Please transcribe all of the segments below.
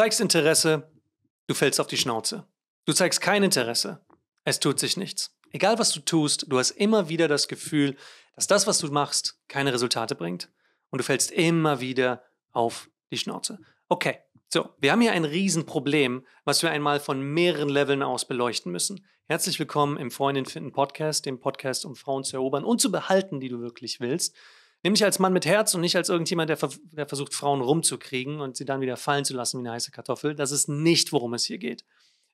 zeigst Interesse, du fällst auf die Schnauze. Du zeigst kein Interesse, es tut sich nichts. Egal was du tust, du hast immer wieder das Gefühl, dass das, was du machst, keine Resultate bringt. Und du fällst immer wieder auf die Schnauze. Okay, so, wir haben hier ein Riesenproblem, was wir einmal von mehreren Leveln aus beleuchten müssen. Herzlich willkommen im Freundin finden Podcast, dem Podcast, um Frauen zu erobern und zu behalten, die du wirklich willst. Nämlich als Mann mit Herz und nicht als irgendjemand, der, der versucht, Frauen rumzukriegen und sie dann wieder fallen zu lassen wie eine heiße Kartoffel. Das ist nicht, worum es hier geht.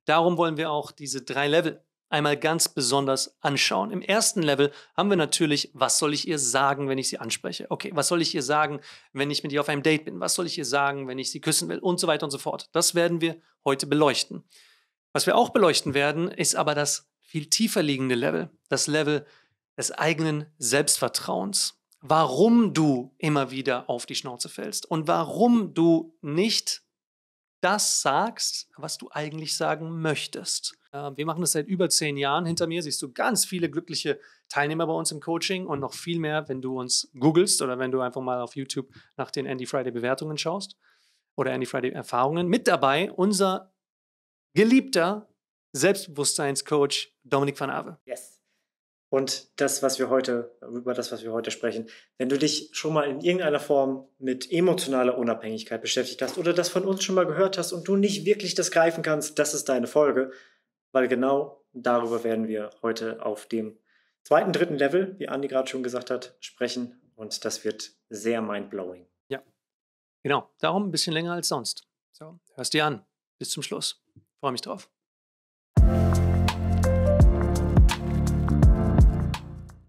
Darum wollen wir auch diese drei Level einmal ganz besonders anschauen. Im ersten Level haben wir natürlich, was soll ich ihr sagen, wenn ich sie anspreche? Okay, was soll ich ihr sagen, wenn ich mit ihr auf einem Date bin? Was soll ich ihr sagen, wenn ich sie küssen will? Und so weiter und so fort. Das werden wir heute beleuchten. Was wir auch beleuchten werden, ist aber das viel tiefer liegende Level, das Level des eigenen Selbstvertrauens warum du immer wieder auf die Schnauze fällst und warum du nicht das sagst, was du eigentlich sagen möchtest. Äh, wir machen das seit über zehn Jahren. Hinter mir siehst du ganz viele glückliche Teilnehmer bei uns im Coaching und noch viel mehr, wenn du uns googelst oder wenn du einfach mal auf YouTube nach den Andy Friday Bewertungen schaust oder Andy Friday Erfahrungen. Mit dabei unser geliebter Selbstbewusstseinscoach Dominik van Ave. Yes und das, was wir heute, über das, was wir heute sprechen. Wenn du dich schon mal in irgendeiner Form mit emotionaler Unabhängigkeit beschäftigt hast oder das von uns schon mal gehört hast und du nicht wirklich das greifen kannst, das ist deine Folge, weil genau darüber werden wir heute auf dem zweiten, dritten Level, wie Andi gerade schon gesagt hat, sprechen und das wird sehr mindblowing. Ja, genau. Darum ein bisschen länger als sonst. So, hörst dir an. Bis zum Schluss. Freue mich drauf.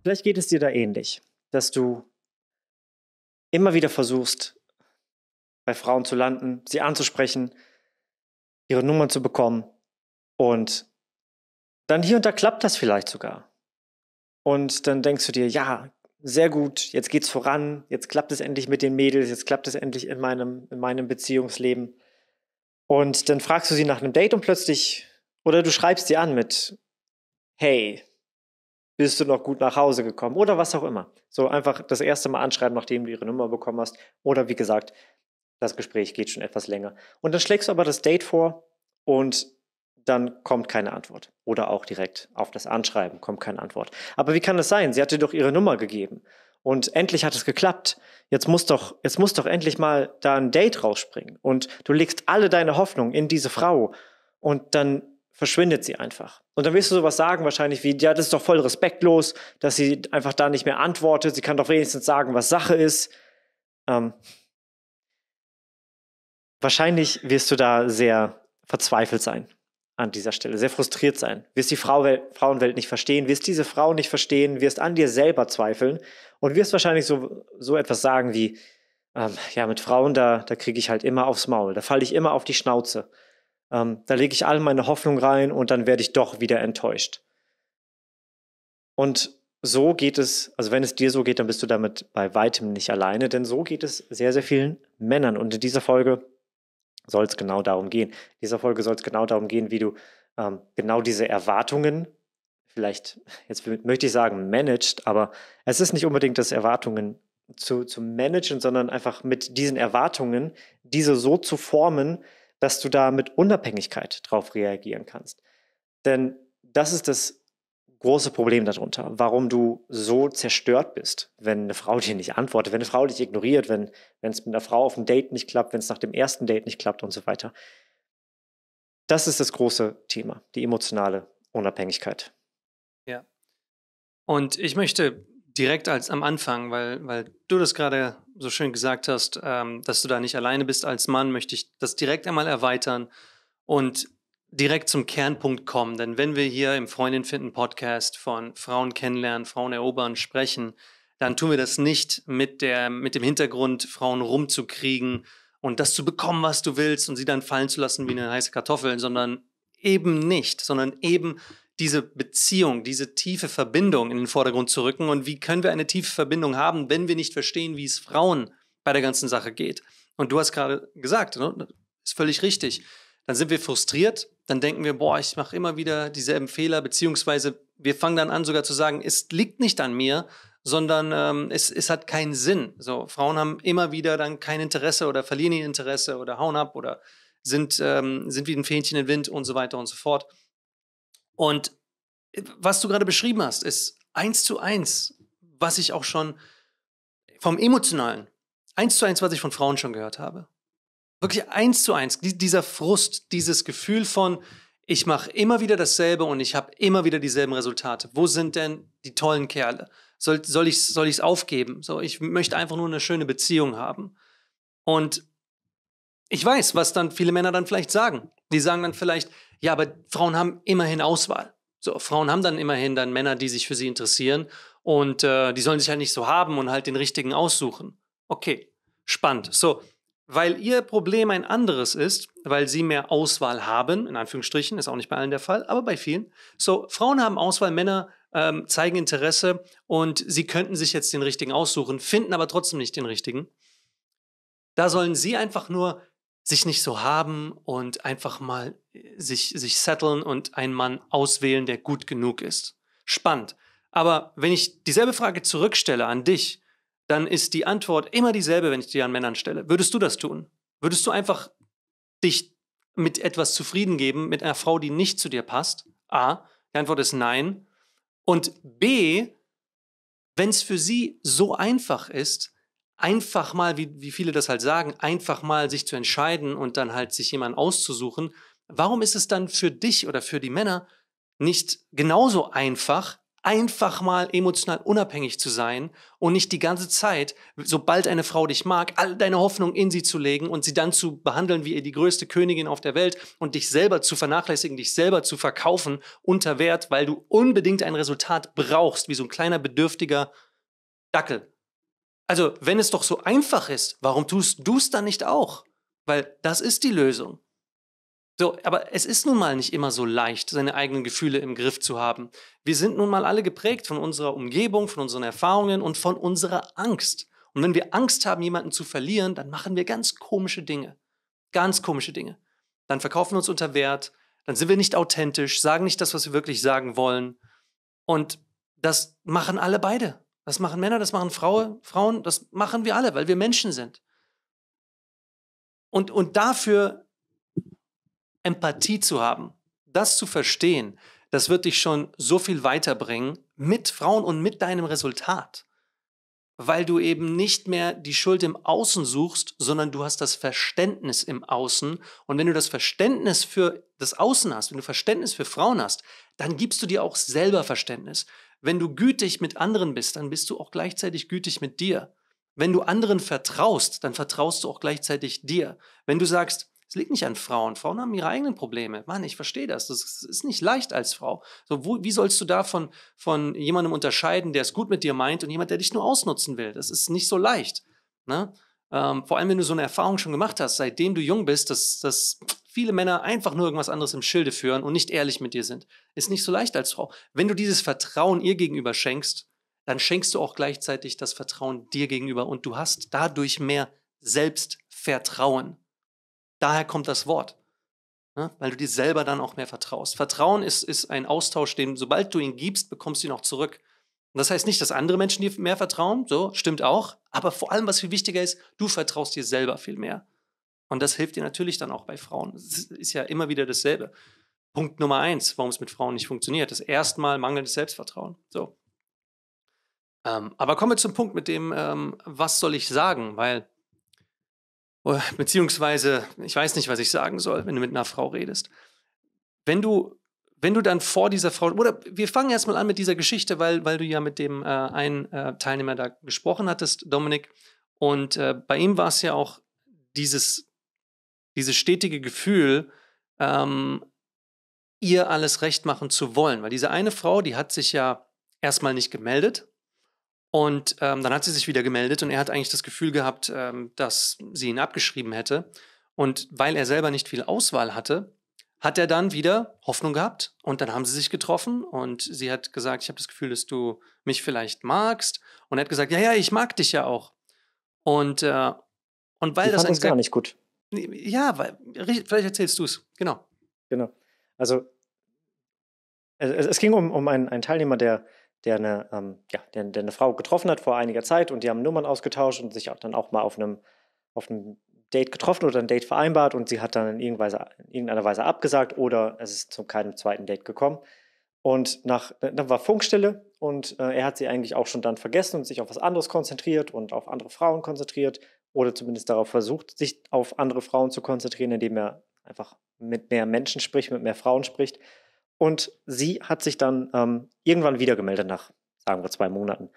Vielleicht geht es dir da ähnlich, dass du immer wieder versuchst, bei Frauen zu landen, sie anzusprechen, ihre Nummern zu bekommen und dann hier und da klappt das vielleicht sogar. Und dann denkst du dir, ja, sehr gut, jetzt geht's voran, jetzt klappt es endlich mit den Mädels, jetzt klappt es endlich in meinem, in meinem Beziehungsleben. Und dann fragst du sie nach einem Date und plötzlich, oder du schreibst sie an mit, hey, bist du noch gut nach Hause gekommen oder was auch immer. So einfach das erste Mal anschreiben, nachdem du ihre Nummer bekommen hast. Oder wie gesagt, das Gespräch geht schon etwas länger. Und dann schlägst du aber das Date vor und dann kommt keine Antwort. Oder auch direkt auf das Anschreiben kommt keine Antwort. Aber wie kann das sein? Sie hat dir doch ihre Nummer gegeben. Und endlich hat es geklappt. Jetzt muss doch, jetzt muss doch endlich mal da ein Date rausspringen. Und du legst alle deine Hoffnung in diese Frau. Und dann verschwindet sie einfach. Und dann wirst du sowas sagen wahrscheinlich wie, ja, das ist doch voll respektlos, dass sie einfach da nicht mehr antwortet, sie kann doch wenigstens sagen, was Sache ist. Ähm, wahrscheinlich wirst du da sehr verzweifelt sein an dieser Stelle, sehr frustriert sein, wirst die Frauwel Frauenwelt nicht verstehen, wirst diese Frau nicht verstehen, wirst an dir selber zweifeln und wirst wahrscheinlich so, so etwas sagen wie, ähm, ja, mit Frauen, da, da kriege ich halt immer aufs Maul, da falle ich immer auf die Schnauze. Ähm, da lege ich all meine Hoffnung rein und dann werde ich doch wieder enttäuscht. Und so geht es, also wenn es dir so geht, dann bist du damit bei weitem nicht alleine, denn so geht es sehr, sehr vielen Männern. Und in dieser Folge soll es genau darum gehen. In dieser Folge soll es genau darum gehen, wie du ähm, genau diese Erwartungen, vielleicht, jetzt möchte ich sagen, managed, aber es ist nicht unbedingt das Erwartungen zu, zu managen, sondern einfach mit diesen Erwartungen, diese so zu formen, dass du da mit Unabhängigkeit drauf reagieren kannst. Denn das ist das große Problem darunter, warum du so zerstört bist, wenn eine Frau dir nicht antwortet, wenn eine Frau dich ignoriert, wenn es mit einer Frau auf dem Date nicht klappt, wenn es nach dem ersten Date nicht klappt und so weiter. Das ist das große Thema, die emotionale Unabhängigkeit. Ja. Und ich möchte direkt als am Anfang, weil, weil du das gerade so schön gesagt hast, ähm, dass du da nicht alleine bist als Mann, möchte ich das direkt einmal erweitern und direkt zum Kernpunkt kommen. Denn wenn wir hier im Freundin finden Podcast von Frauen kennenlernen, Frauen erobern sprechen, dann tun wir das nicht mit, der, mit dem Hintergrund, Frauen rumzukriegen und das zu bekommen, was du willst und sie dann fallen zu lassen wie eine heiße Kartoffel, sondern eben nicht, sondern eben diese Beziehung, diese tiefe Verbindung in den Vordergrund zu rücken. Und wie können wir eine tiefe Verbindung haben, wenn wir nicht verstehen, wie es Frauen bei der ganzen Sache geht? Und du hast gerade gesagt, ne? ist völlig richtig. Dann sind wir frustriert, dann denken wir, boah, ich mache immer wieder dieselben Fehler, beziehungsweise wir fangen dann an sogar zu sagen, es liegt nicht an mir, sondern ähm, es, es hat keinen Sinn. So, Frauen haben immer wieder dann kein Interesse oder verlieren ihr Interesse oder hauen ab oder sind, ähm, sind wie ein Fähnchen im Wind und so weiter und so fort. Und äh, was du gerade beschrieben hast, ist eins zu eins, was ich auch schon vom Emotionalen, eins zu eins, was ich von Frauen schon gehört habe. Wirklich eins zu eins. Dieser Frust, dieses Gefühl von, ich mache immer wieder dasselbe und ich habe immer wieder dieselben Resultate. Wo sind denn die tollen Kerle? Soll, soll ich es aufgeben? So, ich möchte einfach nur eine schöne Beziehung haben. Und ich weiß, was dann viele Männer dann vielleicht sagen. Die sagen dann vielleicht, ja, aber Frauen haben immerhin Auswahl. So, Frauen haben dann immerhin dann Männer, die sich für sie interessieren und äh, die sollen sich halt nicht so haben und halt den richtigen aussuchen. Okay, spannend. So, weil ihr Problem ein anderes ist, weil sie mehr Auswahl haben, in Anführungsstrichen, ist auch nicht bei allen der Fall, aber bei vielen. So, Frauen haben Auswahl, Männer ähm, zeigen Interesse und sie könnten sich jetzt den richtigen aussuchen, finden aber trotzdem nicht den richtigen. Da sollen sie einfach nur sich nicht so haben und einfach mal äh, sich, sich setteln und einen Mann auswählen, der gut genug ist. Spannend. Aber wenn ich dieselbe Frage zurückstelle an dich, dann ist die Antwort immer dieselbe, wenn ich die an Männern stelle. Würdest du das tun? Würdest du einfach dich mit etwas zufrieden geben, mit einer Frau, die nicht zu dir passt? A. Die Antwort ist nein. Und B. Wenn es für sie so einfach ist, einfach mal, wie, wie viele das halt sagen, einfach mal sich zu entscheiden und dann halt sich jemanden auszusuchen. Warum ist es dann für dich oder für die Männer nicht genauso einfach, einfach mal emotional unabhängig zu sein und nicht die ganze Zeit, sobald eine Frau dich mag, all deine Hoffnung in sie zu legen und sie dann zu behandeln wie die größte Königin auf der Welt und dich selber zu vernachlässigen, dich selber zu verkaufen unter Wert, weil du unbedingt ein Resultat brauchst, wie so ein kleiner bedürftiger Dackel also, wenn es doch so einfach ist, warum tust du es dann nicht auch? Weil das ist die Lösung. So, aber es ist nun mal nicht immer so leicht, seine eigenen Gefühle im Griff zu haben. Wir sind nun mal alle geprägt von unserer Umgebung, von unseren Erfahrungen und von unserer Angst. Und wenn wir Angst haben, jemanden zu verlieren, dann machen wir ganz komische Dinge. Ganz komische Dinge. Dann verkaufen wir uns unter Wert, dann sind wir nicht authentisch, sagen nicht das, was wir wirklich sagen wollen. Und das machen alle beide. Das machen Männer, das machen Frauen, Frauen, das machen wir alle, weil wir Menschen sind. Und, und dafür Empathie zu haben, das zu verstehen, das wird dich schon so viel weiterbringen mit Frauen und mit deinem Resultat. Weil du eben nicht mehr die Schuld im Außen suchst, sondern du hast das Verständnis im Außen. Und wenn du das Verständnis für das Außen hast, wenn du Verständnis für Frauen hast, dann gibst du dir auch selber Verständnis. Wenn du gütig mit anderen bist, dann bist du auch gleichzeitig gütig mit dir. Wenn du anderen vertraust, dann vertraust du auch gleichzeitig dir. Wenn du sagst, es liegt nicht an Frauen. Frauen haben ihre eigenen Probleme. Mann, ich verstehe das. Das ist nicht leicht als Frau. So, wo, wie sollst du da von, von jemandem unterscheiden, der es gut mit dir meint und jemand, der dich nur ausnutzen will? Das ist nicht so leicht. Ne? Ähm, vor allem, wenn du so eine Erfahrung schon gemacht hast, seitdem du jung bist, das, das viele Männer einfach nur irgendwas anderes im Schilde führen und nicht ehrlich mit dir sind. Ist nicht so leicht als Frau. Wenn du dieses Vertrauen ihr gegenüber schenkst, dann schenkst du auch gleichzeitig das Vertrauen dir gegenüber und du hast dadurch mehr Selbstvertrauen. Daher kommt das Wort, ne? weil du dir selber dann auch mehr vertraust. Vertrauen ist, ist ein Austausch, den sobald du ihn gibst, bekommst du ihn auch zurück. Und das heißt nicht, dass andere Menschen dir mehr vertrauen, so stimmt auch, aber vor allem, was viel wichtiger ist, du vertraust dir selber viel mehr. Und das hilft dir natürlich dann auch bei Frauen. Es ist ja immer wieder dasselbe. Punkt Nummer eins, warum es mit Frauen nicht funktioniert, ist erstmal mangelndes Selbstvertrauen. So. Ähm, aber kommen wir zum Punkt mit dem, ähm, was soll ich sagen? Weil, oh, beziehungsweise, ich weiß nicht, was ich sagen soll, wenn du mit einer Frau redest. Wenn du, wenn du dann vor dieser Frau, oder wir fangen erstmal an mit dieser Geschichte, weil, weil du ja mit dem äh, einen äh, Teilnehmer da gesprochen hattest, Dominik. Und äh, bei ihm war es ja auch dieses dieses stetige Gefühl, ähm, ihr alles recht machen zu wollen. Weil diese eine Frau, die hat sich ja erstmal nicht gemeldet. Und ähm, dann hat sie sich wieder gemeldet und er hat eigentlich das Gefühl gehabt, ähm, dass sie ihn abgeschrieben hätte. Und weil er selber nicht viel Auswahl hatte, hat er dann wieder Hoffnung gehabt. Und dann haben sie sich getroffen und sie hat gesagt, ich habe das Gefühl, dass du mich vielleicht magst. Und er hat gesagt, ja, ja, ich mag dich ja auch. Und, äh, und weil sie das fand uns gar nicht gut. Ja, weil, vielleicht erzählst du es, genau. Genau. Also es, es ging um, um einen, einen, Teilnehmer, der, der, eine, ähm, ja, der, der, eine Frau getroffen hat vor einiger Zeit und die haben Nummern ausgetauscht und sich auch dann auch mal auf einem, auf einem Date getroffen oder ein Date vereinbart und sie hat dann in irgendeiner, Weise, in irgendeiner Weise abgesagt oder es ist zu keinem zweiten Date gekommen. Und nach, dann war Funkstille und äh, er hat sie eigentlich auch schon dann vergessen und sich auf was anderes konzentriert und auf andere Frauen konzentriert oder zumindest darauf versucht, sich auf andere Frauen zu konzentrieren, indem er einfach mit mehr Menschen spricht, mit mehr Frauen spricht. Und sie hat sich dann ähm, irgendwann wieder gemeldet nach, sagen wir, zwei Monaten.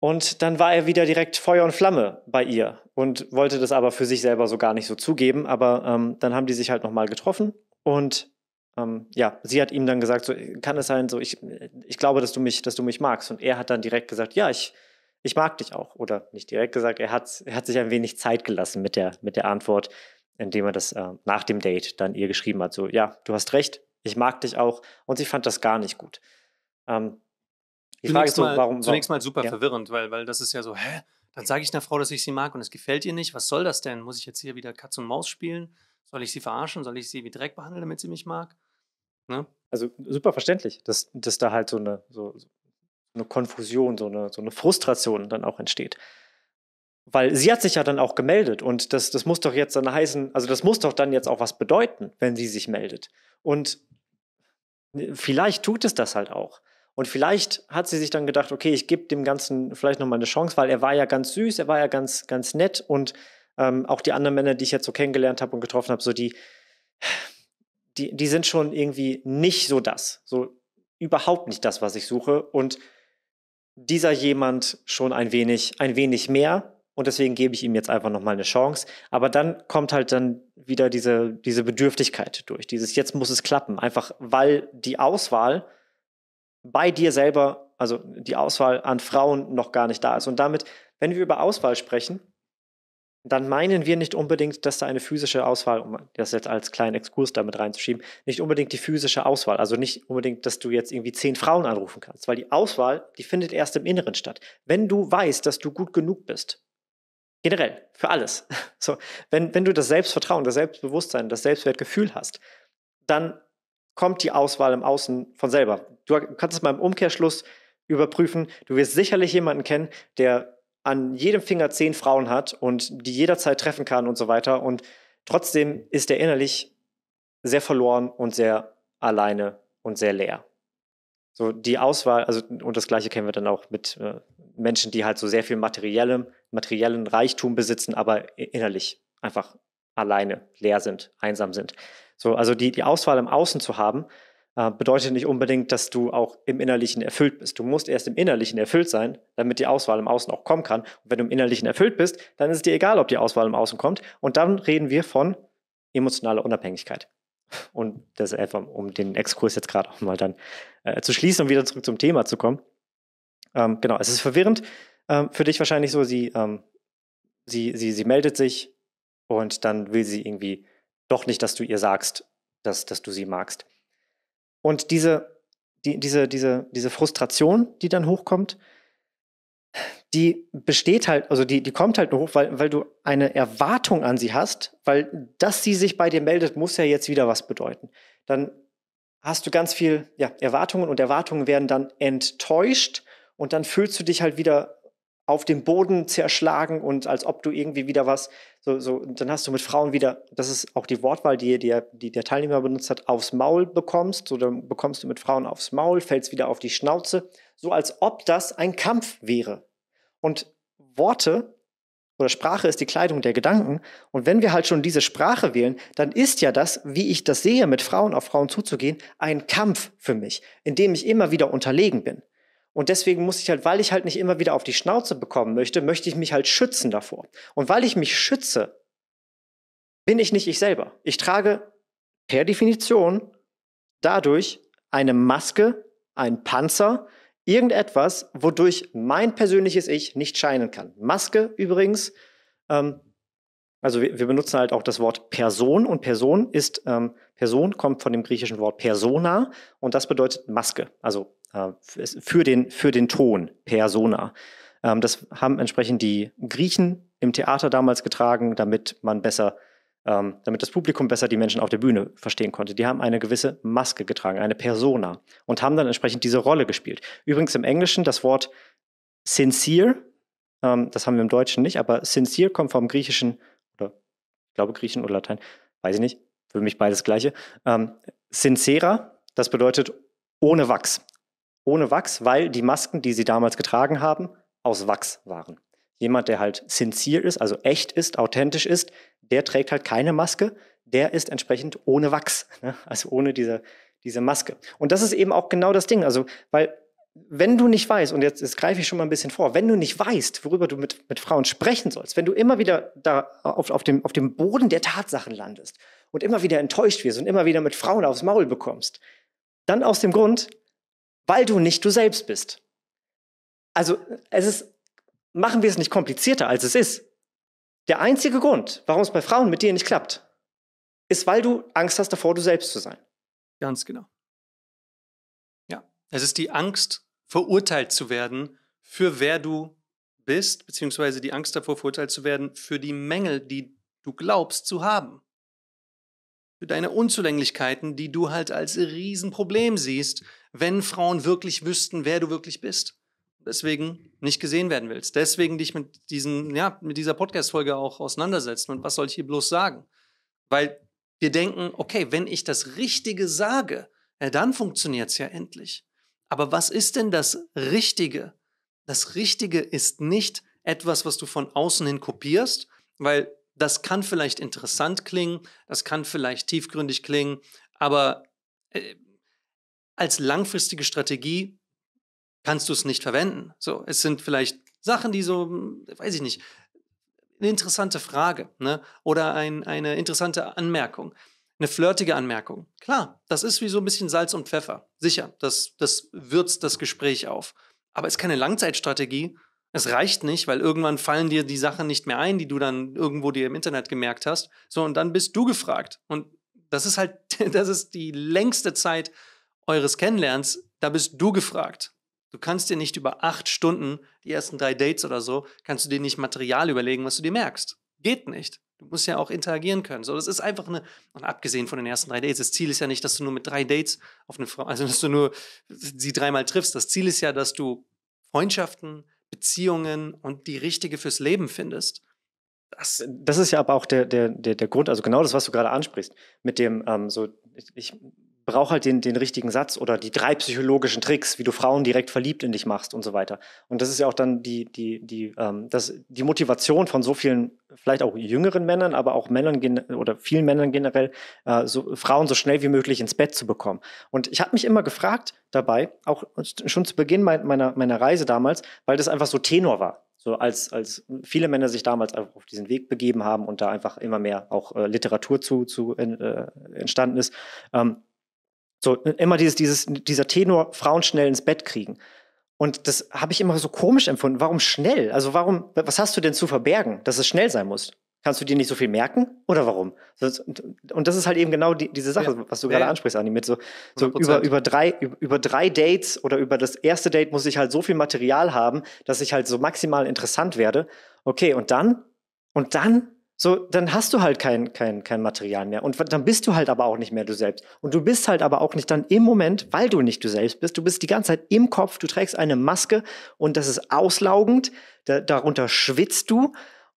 Und dann war er wieder direkt Feuer und Flamme bei ihr und wollte das aber für sich selber so gar nicht so zugeben. Aber ähm, dann haben die sich halt nochmal getroffen und ähm, ja, sie hat ihm dann gesagt, so, kann es sein, so ich, ich glaube, dass du mich, dass du mich magst. Und er hat dann direkt gesagt, ja, ich, ich mag dich auch. Oder nicht direkt gesagt, er hat, er hat sich ein wenig Zeit gelassen mit der, mit der Antwort, indem er das äh, nach dem Date dann ihr geschrieben hat. So, ja, du hast recht, ich mag dich auch. Und sie fand das gar nicht gut. Ähm, die zunächst Frage ist so, mal, warum. Zunächst mal super ja. verwirrend, weil, weil das ist ja so, hä? Dann sage ich einer Frau, dass ich sie mag und es gefällt ihr nicht. Was soll das denn? Muss ich jetzt hier wieder Katz und Maus spielen? Soll ich sie verarschen? Soll ich sie wie Dreck behandeln, damit sie mich mag? Ne? Also super verständlich, dass, dass da halt so eine, so, eine Konfusion, so eine, so eine Frustration dann auch entsteht. Weil sie hat sich ja dann auch gemeldet und das, das muss doch jetzt dann heißen, also das muss doch dann jetzt auch was bedeuten, wenn sie sich meldet. Und äh, vielleicht tut es das halt auch. Und vielleicht hat sie sich dann gedacht, okay, ich gebe dem Ganzen vielleicht nochmal eine Chance, weil er war ja ganz süß, er war ja ganz, ganz nett und ähm, auch die anderen Männer, die ich jetzt so kennengelernt habe und getroffen habe, so die, die, die sind schon irgendwie nicht so das. So überhaupt nicht das, was ich suche. Und dieser jemand schon ein wenig, ein wenig mehr und deswegen gebe ich ihm jetzt einfach nochmal eine Chance. Aber dann kommt halt dann wieder diese, diese Bedürftigkeit durch, dieses jetzt muss es klappen, einfach weil die Auswahl bei dir selber, also die Auswahl an Frauen noch gar nicht da ist. Und damit, wenn wir über Auswahl sprechen, dann meinen wir nicht unbedingt, dass da eine physische Auswahl, um das jetzt als kleinen Exkurs damit reinzuschieben, nicht unbedingt die physische Auswahl, also nicht unbedingt, dass du jetzt irgendwie zehn Frauen anrufen kannst, weil die Auswahl, die findet erst im Inneren statt. Wenn du weißt, dass du gut genug bist, generell, für alles, so, wenn, wenn du das Selbstvertrauen, das Selbstbewusstsein, das Selbstwertgefühl hast, dann kommt die Auswahl im Außen von selber. Du kannst es mal im Umkehrschluss überprüfen. Du wirst sicherlich jemanden kennen, der an jedem Finger zehn Frauen hat und die jederzeit treffen kann und so weiter. Und trotzdem ist er innerlich sehr verloren und sehr alleine und sehr leer. So die Auswahl, also und das gleiche kennen wir dann auch mit äh, Menschen, die halt so sehr viel materiellem, materiellen Reichtum besitzen, aber innerlich einfach alleine, leer sind, einsam sind. So, also die, die Auswahl im Außen zu haben äh, bedeutet nicht unbedingt, dass du auch im Innerlichen erfüllt bist. Du musst erst im Innerlichen erfüllt sein, damit die Auswahl im Außen auch kommen kann. Und wenn du im Innerlichen erfüllt bist, dann ist es dir egal, ob die Auswahl im Außen kommt. Und dann reden wir von emotionaler Unabhängigkeit. Und das einfach, um den Exkurs jetzt gerade auch mal dann äh, zu schließen und wieder zurück zum Thema zu kommen. Ähm, genau, es ist verwirrend ähm, für dich wahrscheinlich so, sie, ähm, sie, sie, sie meldet sich und dann will sie irgendwie doch nicht, dass du ihr sagst, dass, dass du sie magst. Und diese, die, diese, diese, diese Frustration, die dann hochkommt, die besteht halt, also die, die kommt halt nur hoch, weil, weil du eine Erwartung an sie hast, weil dass sie sich bei dir meldet, muss ja jetzt wieder was bedeuten. Dann hast du ganz viel ja, Erwartungen und Erwartungen werden dann enttäuscht und dann fühlst du dich halt wieder auf dem Boden zerschlagen und als ob du irgendwie wieder was, so, so, dann hast du mit Frauen wieder, das ist auch die Wortwahl, die, die, die der Teilnehmer benutzt hat, aufs Maul bekommst, so dann bekommst du mit Frauen aufs Maul, fällst wieder auf die Schnauze, so als ob das ein Kampf wäre. Und Worte oder Sprache ist die Kleidung der Gedanken. Und wenn wir halt schon diese Sprache wählen, dann ist ja das, wie ich das sehe, mit Frauen auf Frauen zuzugehen, ein Kampf für mich, in dem ich immer wieder unterlegen bin. Und deswegen muss ich halt, weil ich halt nicht immer wieder auf die Schnauze bekommen möchte, möchte ich mich halt schützen davor. Und weil ich mich schütze, bin ich nicht ich selber. Ich trage per Definition dadurch eine Maske, einen Panzer, irgendetwas, wodurch mein persönliches Ich nicht scheinen kann. Maske übrigens, ähm, also wir, wir, benutzen halt auch das Wort Person und Person ist, ähm, Person kommt von dem griechischen Wort Persona und das bedeutet Maske, also äh, für den, für den Ton, Persona. Ähm, das haben entsprechend die Griechen im Theater damals getragen, damit man besser, ähm, damit das Publikum besser die Menschen auf der Bühne verstehen konnte. Die haben eine gewisse Maske getragen, eine Persona und haben dann entsprechend diese Rolle gespielt. Übrigens im Englischen das Wort sincere, ähm, das haben wir im Deutschen nicht, aber sincere kommt vom Griechischen oder ich glaube Griechen oder Latein, weiß ich nicht, für mich beides gleiche. sincera, das bedeutet ohne Wachs ohne Wachs, weil die Masken, die sie damals getragen haben, aus Wachs waren. Jemand, der halt sincere ist, also echt ist, authentisch ist, der trägt halt keine Maske, der ist entsprechend ohne Wachs, ne? also ohne diese, diese Maske. Und das ist eben auch genau das Ding, also weil wenn du nicht weißt, und jetzt, jetzt greife ich schon mal ein bisschen vor, wenn du nicht weißt, worüber du mit, mit Frauen sprechen sollst, wenn du immer wieder da auf, auf, dem, auf dem Boden der Tatsachen landest und immer wieder enttäuscht wirst und immer wieder mit Frauen aufs Maul bekommst, dann aus dem Grund, weil du nicht du selbst bist. Also es ist, machen wir es nicht komplizierter, als es ist. Der einzige Grund, warum es bei Frauen mit dir nicht klappt, ist, weil du Angst hast davor, du selbst zu sein. Ganz genau. Ja, es ist die Angst, verurteilt zu werden für wer du bist, beziehungsweise die Angst davor, verurteilt zu werden für die Mängel, die du glaubst zu haben. Für deine Unzulänglichkeiten, die du halt als Riesenproblem siehst, wenn Frauen wirklich wüssten, wer du wirklich bist. Deswegen nicht gesehen werden willst. Deswegen dich mit, diesen, ja, mit dieser Podcast-Folge auch auseinandersetzen. Und was soll ich hier bloß sagen? Weil wir denken, okay, wenn ich das Richtige sage, ja, dann funktioniert es ja endlich. Aber was ist denn das Richtige? Das Richtige ist nicht etwas, was du von außen hin kopierst, weil das kann vielleicht interessant klingen, das kann vielleicht tiefgründig klingen, aber äh, als langfristige Strategie kannst du es nicht verwenden. So, es sind vielleicht Sachen, die so, hm, weiß ich nicht, eine interessante Frage ne? oder ein, eine interessante Anmerkung, eine flirtige Anmerkung. Klar, das ist wie so ein bisschen Salz und Pfeffer. Sicher, das, das würzt das Gespräch auf. Aber es ist keine Langzeitstrategie. Es reicht nicht, weil irgendwann fallen dir die Sachen nicht mehr ein, die du dann irgendwo dir im Internet gemerkt hast. So, und dann bist du gefragt. Und das ist halt, das ist die längste Zeit, eures Kennenlernens, da bist du gefragt. Du kannst dir nicht über acht Stunden, die ersten drei Dates oder so, kannst du dir nicht Material überlegen, was du dir merkst. Geht nicht. Du musst ja auch interagieren können. So, das ist einfach eine, und abgesehen von den ersten drei Dates, das Ziel ist ja nicht, dass du nur mit drei Dates auf eine Frau, also dass du nur sie dreimal triffst. Das Ziel ist ja, dass du Freundschaften, Beziehungen und die richtige fürs Leben findest. Das, das ist ja aber auch der, der, der, der Grund, also genau das, was du gerade ansprichst, mit dem, ähm, so, ich, brauche halt den, den richtigen Satz oder die drei psychologischen Tricks, wie du Frauen direkt verliebt in dich machst und so weiter. Und das ist ja auch dann die, die, die, ähm, das, die Motivation von so vielen, vielleicht auch jüngeren Männern, aber auch Männern oder vielen Männern generell, äh, so, Frauen so schnell wie möglich ins Bett zu bekommen. Und ich habe mich immer gefragt dabei, auch schon zu Beginn meiner, meiner Reise damals, weil das einfach so Tenor war. So als, als viele Männer sich damals einfach auf diesen Weg begeben haben und da einfach immer mehr auch äh, Literatur zu, zu äh, entstanden ist. Ähm, so, immer dieses, dieses, dieser Tenor, Frauen schnell ins Bett kriegen. Und das habe ich immer so komisch empfunden. Warum schnell? Also warum, was hast du denn zu verbergen, dass es schnell sein muss? Kannst du dir nicht so viel merken? Oder warum? Und das ist halt eben genau die, diese Sache, ja. was du gerade ja. ansprichst, Anni, mit so, so über, über, drei, über drei Dates oder über das erste Date muss ich halt so viel Material haben, dass ich halt so maximal interessant werde. Okay, und dann? Und dann? So, dann hast du halt kein, kein, kein Material mehr. Und dann bist du halt aber auch nicht mehr du selbst. Und du bist halt aber auch nicht dann im Moment, weil du nicht du selbst bist. Du bist die ganze Zeit im Kopf, du trägst eine Maske und das ist auslaugend. Da, darunter schwitzt du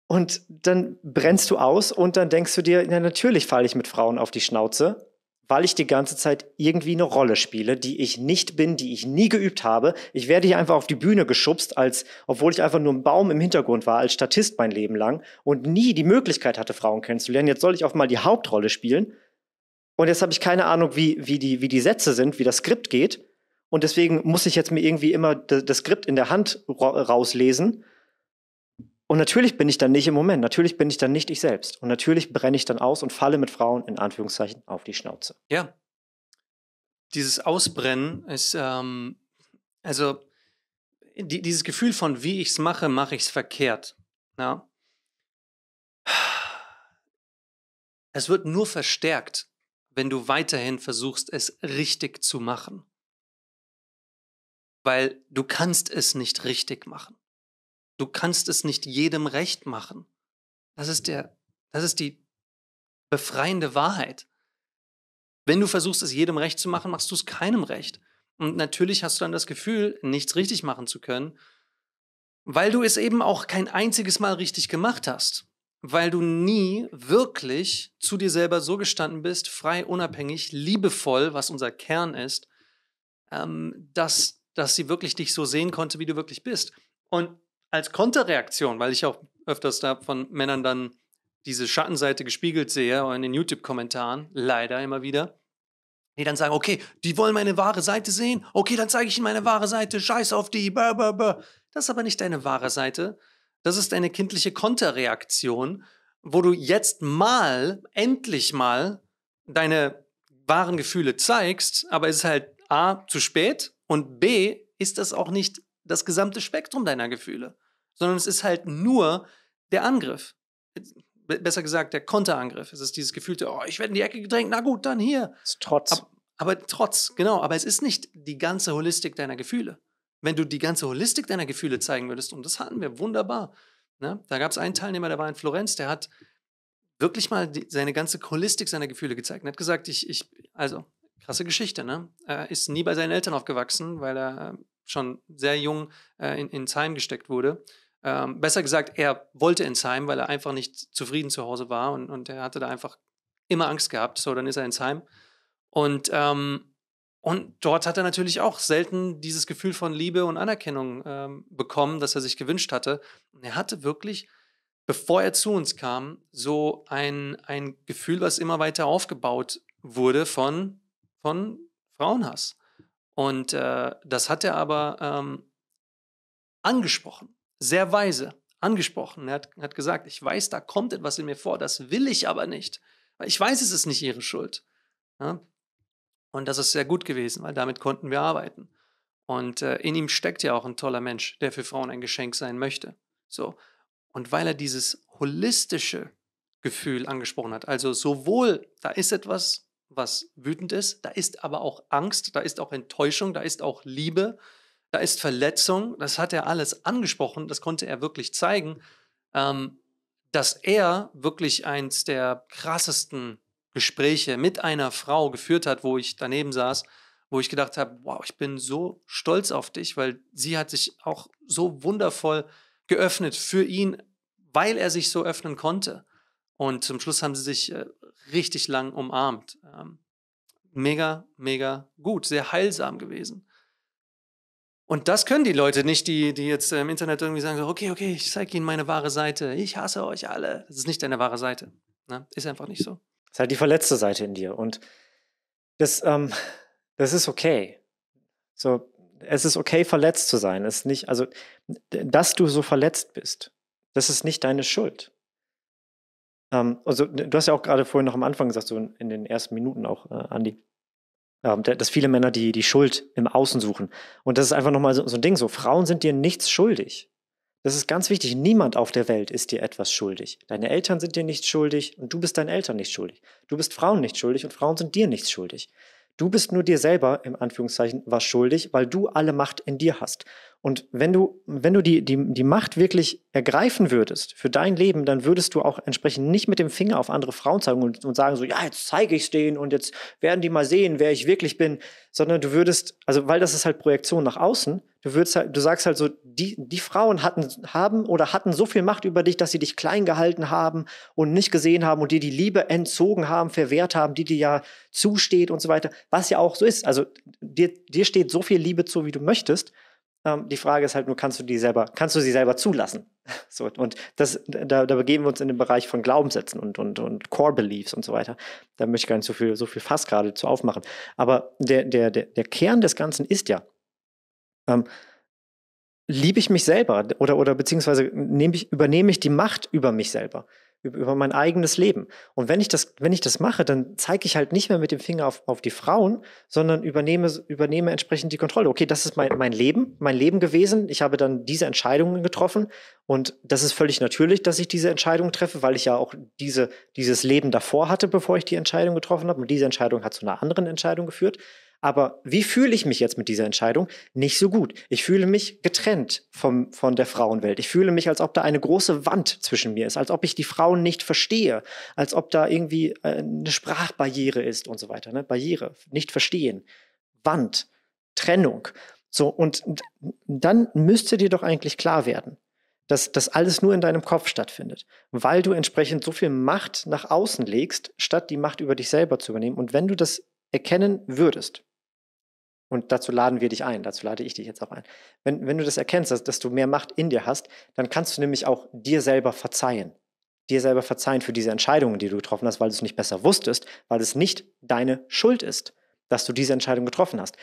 und dann brennst du aus und dann denkst du dir, ja, natürlich falle ich mit Frauen auf die Schnauze weil ich die ganze Zeit irgendwie eine Rolle spiele, die ich nicht bin, die ich nie geübt habe. Ich werde hier einfach auf die Bühne geschubst, als obwohl ich einfach nur ein Baum im Hintergrund war, als Statist mein Leben lang und nie die Möglichkeit hatte, Frauen kennenzulernen. Jetzt soll ich auch mal die Hauptrolle spielen. Und jetzt habe ich keine Ahnung, wie, wie, die, wie die Sätze sind, wie das Skript geht. Und deswegen muss ich jetzt mir irgendwie immer das Skript in der Hand rauslesen und natürlich bin ich dann nicht im Moment, natürlich bin ich dann nicht ich selbst. Und natürlich brenne ich dann aus und falle mit Frauen in Anführungszeichen auf die Schnauze. Ja. Dieses Ausbrennen ist, ähm, also die, dieses Gefühl von, wie ich es mache, mache ich es verkehrt. Ja. Es wird nur verstärkt, wenn du weiterhin versuchst, es richtig zu machen. Weil du kannst es nicht richtig machen. Du kannst es nicht jedem recht machen. Das ist, der, das ist die befreiende Wahrheit. Wenn du versuchst, es jedem recht zu machen, machst du es keinem recht. Und natürlich hast du dann das Gefühl, nichts richtig machen zu können, weil du es eben auch kein einziges Mal richtig gemacht hast. Weil du nie wirklich zu dir selber so gestanden bist, frei, unabhängig, liebevoll, was unser Kern ist, ähm, dass, dass sie wirklich dich so sehen konnte, wie du wirklich bist. Und als Konterreaktion, weil ich auch öfters da von Männern dann diese Schattenseite gespiegelt sehe, in den YouTube-Kommentaren, leider immer wieder, die dann sagen, okay, die wollen meine wahre Seite sehen, okay, dann zeige ich ihnen meine wahre Seite, scheiß auf die, blah, blah, blah. Das ist aber nicht deine wahre Seite, das ist deine kindliche Konterreaktion, wo du jetzt mal, endlich mal, deine wahren Gefühle zeigst, aber es ist halt A, zu spät und B, ist das auch nicht das gesamte Spektrum deiner Gefühle sondern es ist halt nur der Angriff. Besser gesagt, der Konterangriff. Es ist dieses gefühlte, oh, ich werde in die Ecke gedrängt, na gut, dann hier. Das ist Trotz. Aber, aber trotz, genau. Aber es ist nicht die ganze Holistik deiner Gefühle. Wenn du die ganze Holistik deiner Gefühle zeigen würdest, und das hatten wir wunderbar. Ne? Da gab es einen Teilnehmer, der war in Florenz, der hat wirklich mal die, seine ganze Holistik seiner Gefühle gezeigt. Er hat gesagt, ich, ich, also, krasse Geschichte, ne? Er ist nie bei seinen Eltern aufgewachsen, weil er äh, schon sehr jung äh, in, ins Heim gesteckt wurde ähm, besser gesagt, er wollte ins Heim, weil er einfach nicht zufrieden zu Hause war und, und er hatte da einfach immer Angst gehabt. So, dann ist er ins Heim. Und, ähm, und dort hat er natürlich auch selten dieses Gefühl von Liebe und Anerkennung ähm, bekommen, das er sich gewünscht hatte. Und er hatte wirklich, bevor er zu uns kam, so ein, ein Gefühl, was immer weiter aufgebaut wurde von, von Frauenhass. Und äh, das hat er aber ähm, angesprochen sehr weise angesprochen. Er hat, hat gesagt, ich weiß, da kommt etwas in mir vor, das will ich aber nicht. ich weiß, es ist nicht ihre Schuld. Ja? Und das ist sehr gut gewesen, weil damit konnten wir arbeiten. Und äh, in ihm steckt ja auch ein toller Mensch, der für Frauen ein Geschenk sein möchte. So. Und weil er dieses holistische Gefühl angesprochen hat, also sowohl da ist etwas, was wütend ist, da ist aber auch Angst, da ist auch Enttäuschung, da ist auch Liebe, da ist Verletzung, das hat er alles angesprochen, das konnte er wirklich zeigen, ähm, dass er wirklich eins der krassesten Gespräche mit einer Frau geführt hat, wo ich daneben saß, wo ich gedacht habe, wow, ich bin so stolz auf dich, weil sie hat sich auch so wundervoll geöffnet für ihn, weil er sich so öffnen konnte. Und zum Schluss haben sie sich äh, richtig lang umarmt. Ähm, mega, mega gut, sehr heilsam gewesen. Und das können die Leute nicht, die, die jetzt im Internet irgendwie sagen, okay, okay, ich zeige Ihnen meine wahre Seite, ich hasse euch alle. Das ist nicht deine wahre Seite. Ne? Ist einfach nicht so. Das ist halt die verletzte Seite in dir. Und das, ähm, das ist okay. So, es ist okay, verletzt zu sein. Es ist nicht, also, dass du so verletzt bist, das ist nicht deine Schuld. Ähm, also, du hast ja auch gerade vorhin noch am Anfang gesagt, so in den ersten Minuten auch, äh, Andi, ähm, dass viele Männer die, die Schuld im Außen suchen. Und das ist einfach nochmal so, so ein Ding so. Frauen sind dir nichts schuldig. Das ist ganz wichtig. Niemand auf der Welt ist dir etwas schuldig. Deine Eltern sind dir nichts schuldig und du bist deinen Eltern nicht schuldig. Du bist Frauen nicht schuldig und Frauen sind dir nichts schuldig. Du bist nur dir selber, im Anführungszeichen, was schuldig, weil du alle Macht in dir hast. Und wenn du, wenn du die, die, die Macht wirklich ergreifen würdest für dein Leben, dann würdest du auch entsprechend nicht mit dem Finger auf andere Frauen zeigen und, und sagen so, ja, jetzt zeige ich es denen und jetzt werden die mal sehen, wer ich wirklich bin, sondern du würdest, also weil das ist halt Projektion nach außen, du würdest halt, du sagst halt so, die, die Frauen hatten, haben oder hatten so viel Macht über dich, dass sie dich klein gehalten haben und nicht gesehen haben und dir die Liebe entzogen haben, verwehrt haben, die dir ja zusteht und so weiter, was ja auch so ist. Also dir, dir steht so viel Liebe zu, wie du möchtest. Ähm, die Frage ist halt nur, kannst du die selber, kannst du sie selber zulassen? So, und das, da, da begeben wir uns in den Bereich von Glaubenssätzen und, und, und Core Beliefs und so weiter. Da möchte ich gar nicht so viel, so viel Fass gerade zu aufmachen. Aber der, der, der, der Kern des Ganzen ist ja, ähm, liebe ich mich selber oder, oder beziehungsweise ich, übernehme ich die Macht über mich selber? über mein eigenes Leben. Und wenn ich das, wenn ich das mache, dann zeige ich halt nicht mehr mit dem Finger auf, auf die Frauen, sondern übernehme, übernehme entsprechend die Kontrolle. Okay, das ist mein, mein Leben, mein Leben gewesen. Ich habe dann diese Entscheidungen getroffen. Und das ist völlig natürlich, dass ich diese Entscheidung treffe, weil ich ja auch diese, dieses Leben davor hatte, bevor ich die Entscheidung getroffen habe. Und diese Entscheidung hat zu einer anderen Entscheidung geführt. Aber wie fühle ich mich jetzt mit dieser Entscheidung? Nicht so gut. Ich fühle mich getrennt vom, von der Frauenwelt. Ich fühle mich, als ob da eine große Wand zwischen mir ist, als ob ich die Frauen nicht verstehe, als ob da irgendwie äh, eine Sprachbarriere ist und so weiter. Ne? Barriere, nicht verstehen. Wand, Trennung. So, und dann müsste dir doch eigentlich klar werden, dass das alles nur in deinem Kopf stattfindet, weil du entsprechend so viel Macht nach außen legst, statt die Macht über dich selber zu übernehmen. Und wenn du das erkennen würdest, und dazu laden wir dich ein, dazu lade ich dich jetzt auch ein. Wenn, wenn du das erkennst, dass, dass, du mehr Macht in dir hast, dann kannst du nämlich auch dir selber verzeihen. Dir selber verzeihen für diese Entscheidungen, die du getroffen hast, weil du es nicht besser wusstest, weil es nicht deine Schuld ist, dass du diese Entscheidung getroffen hast.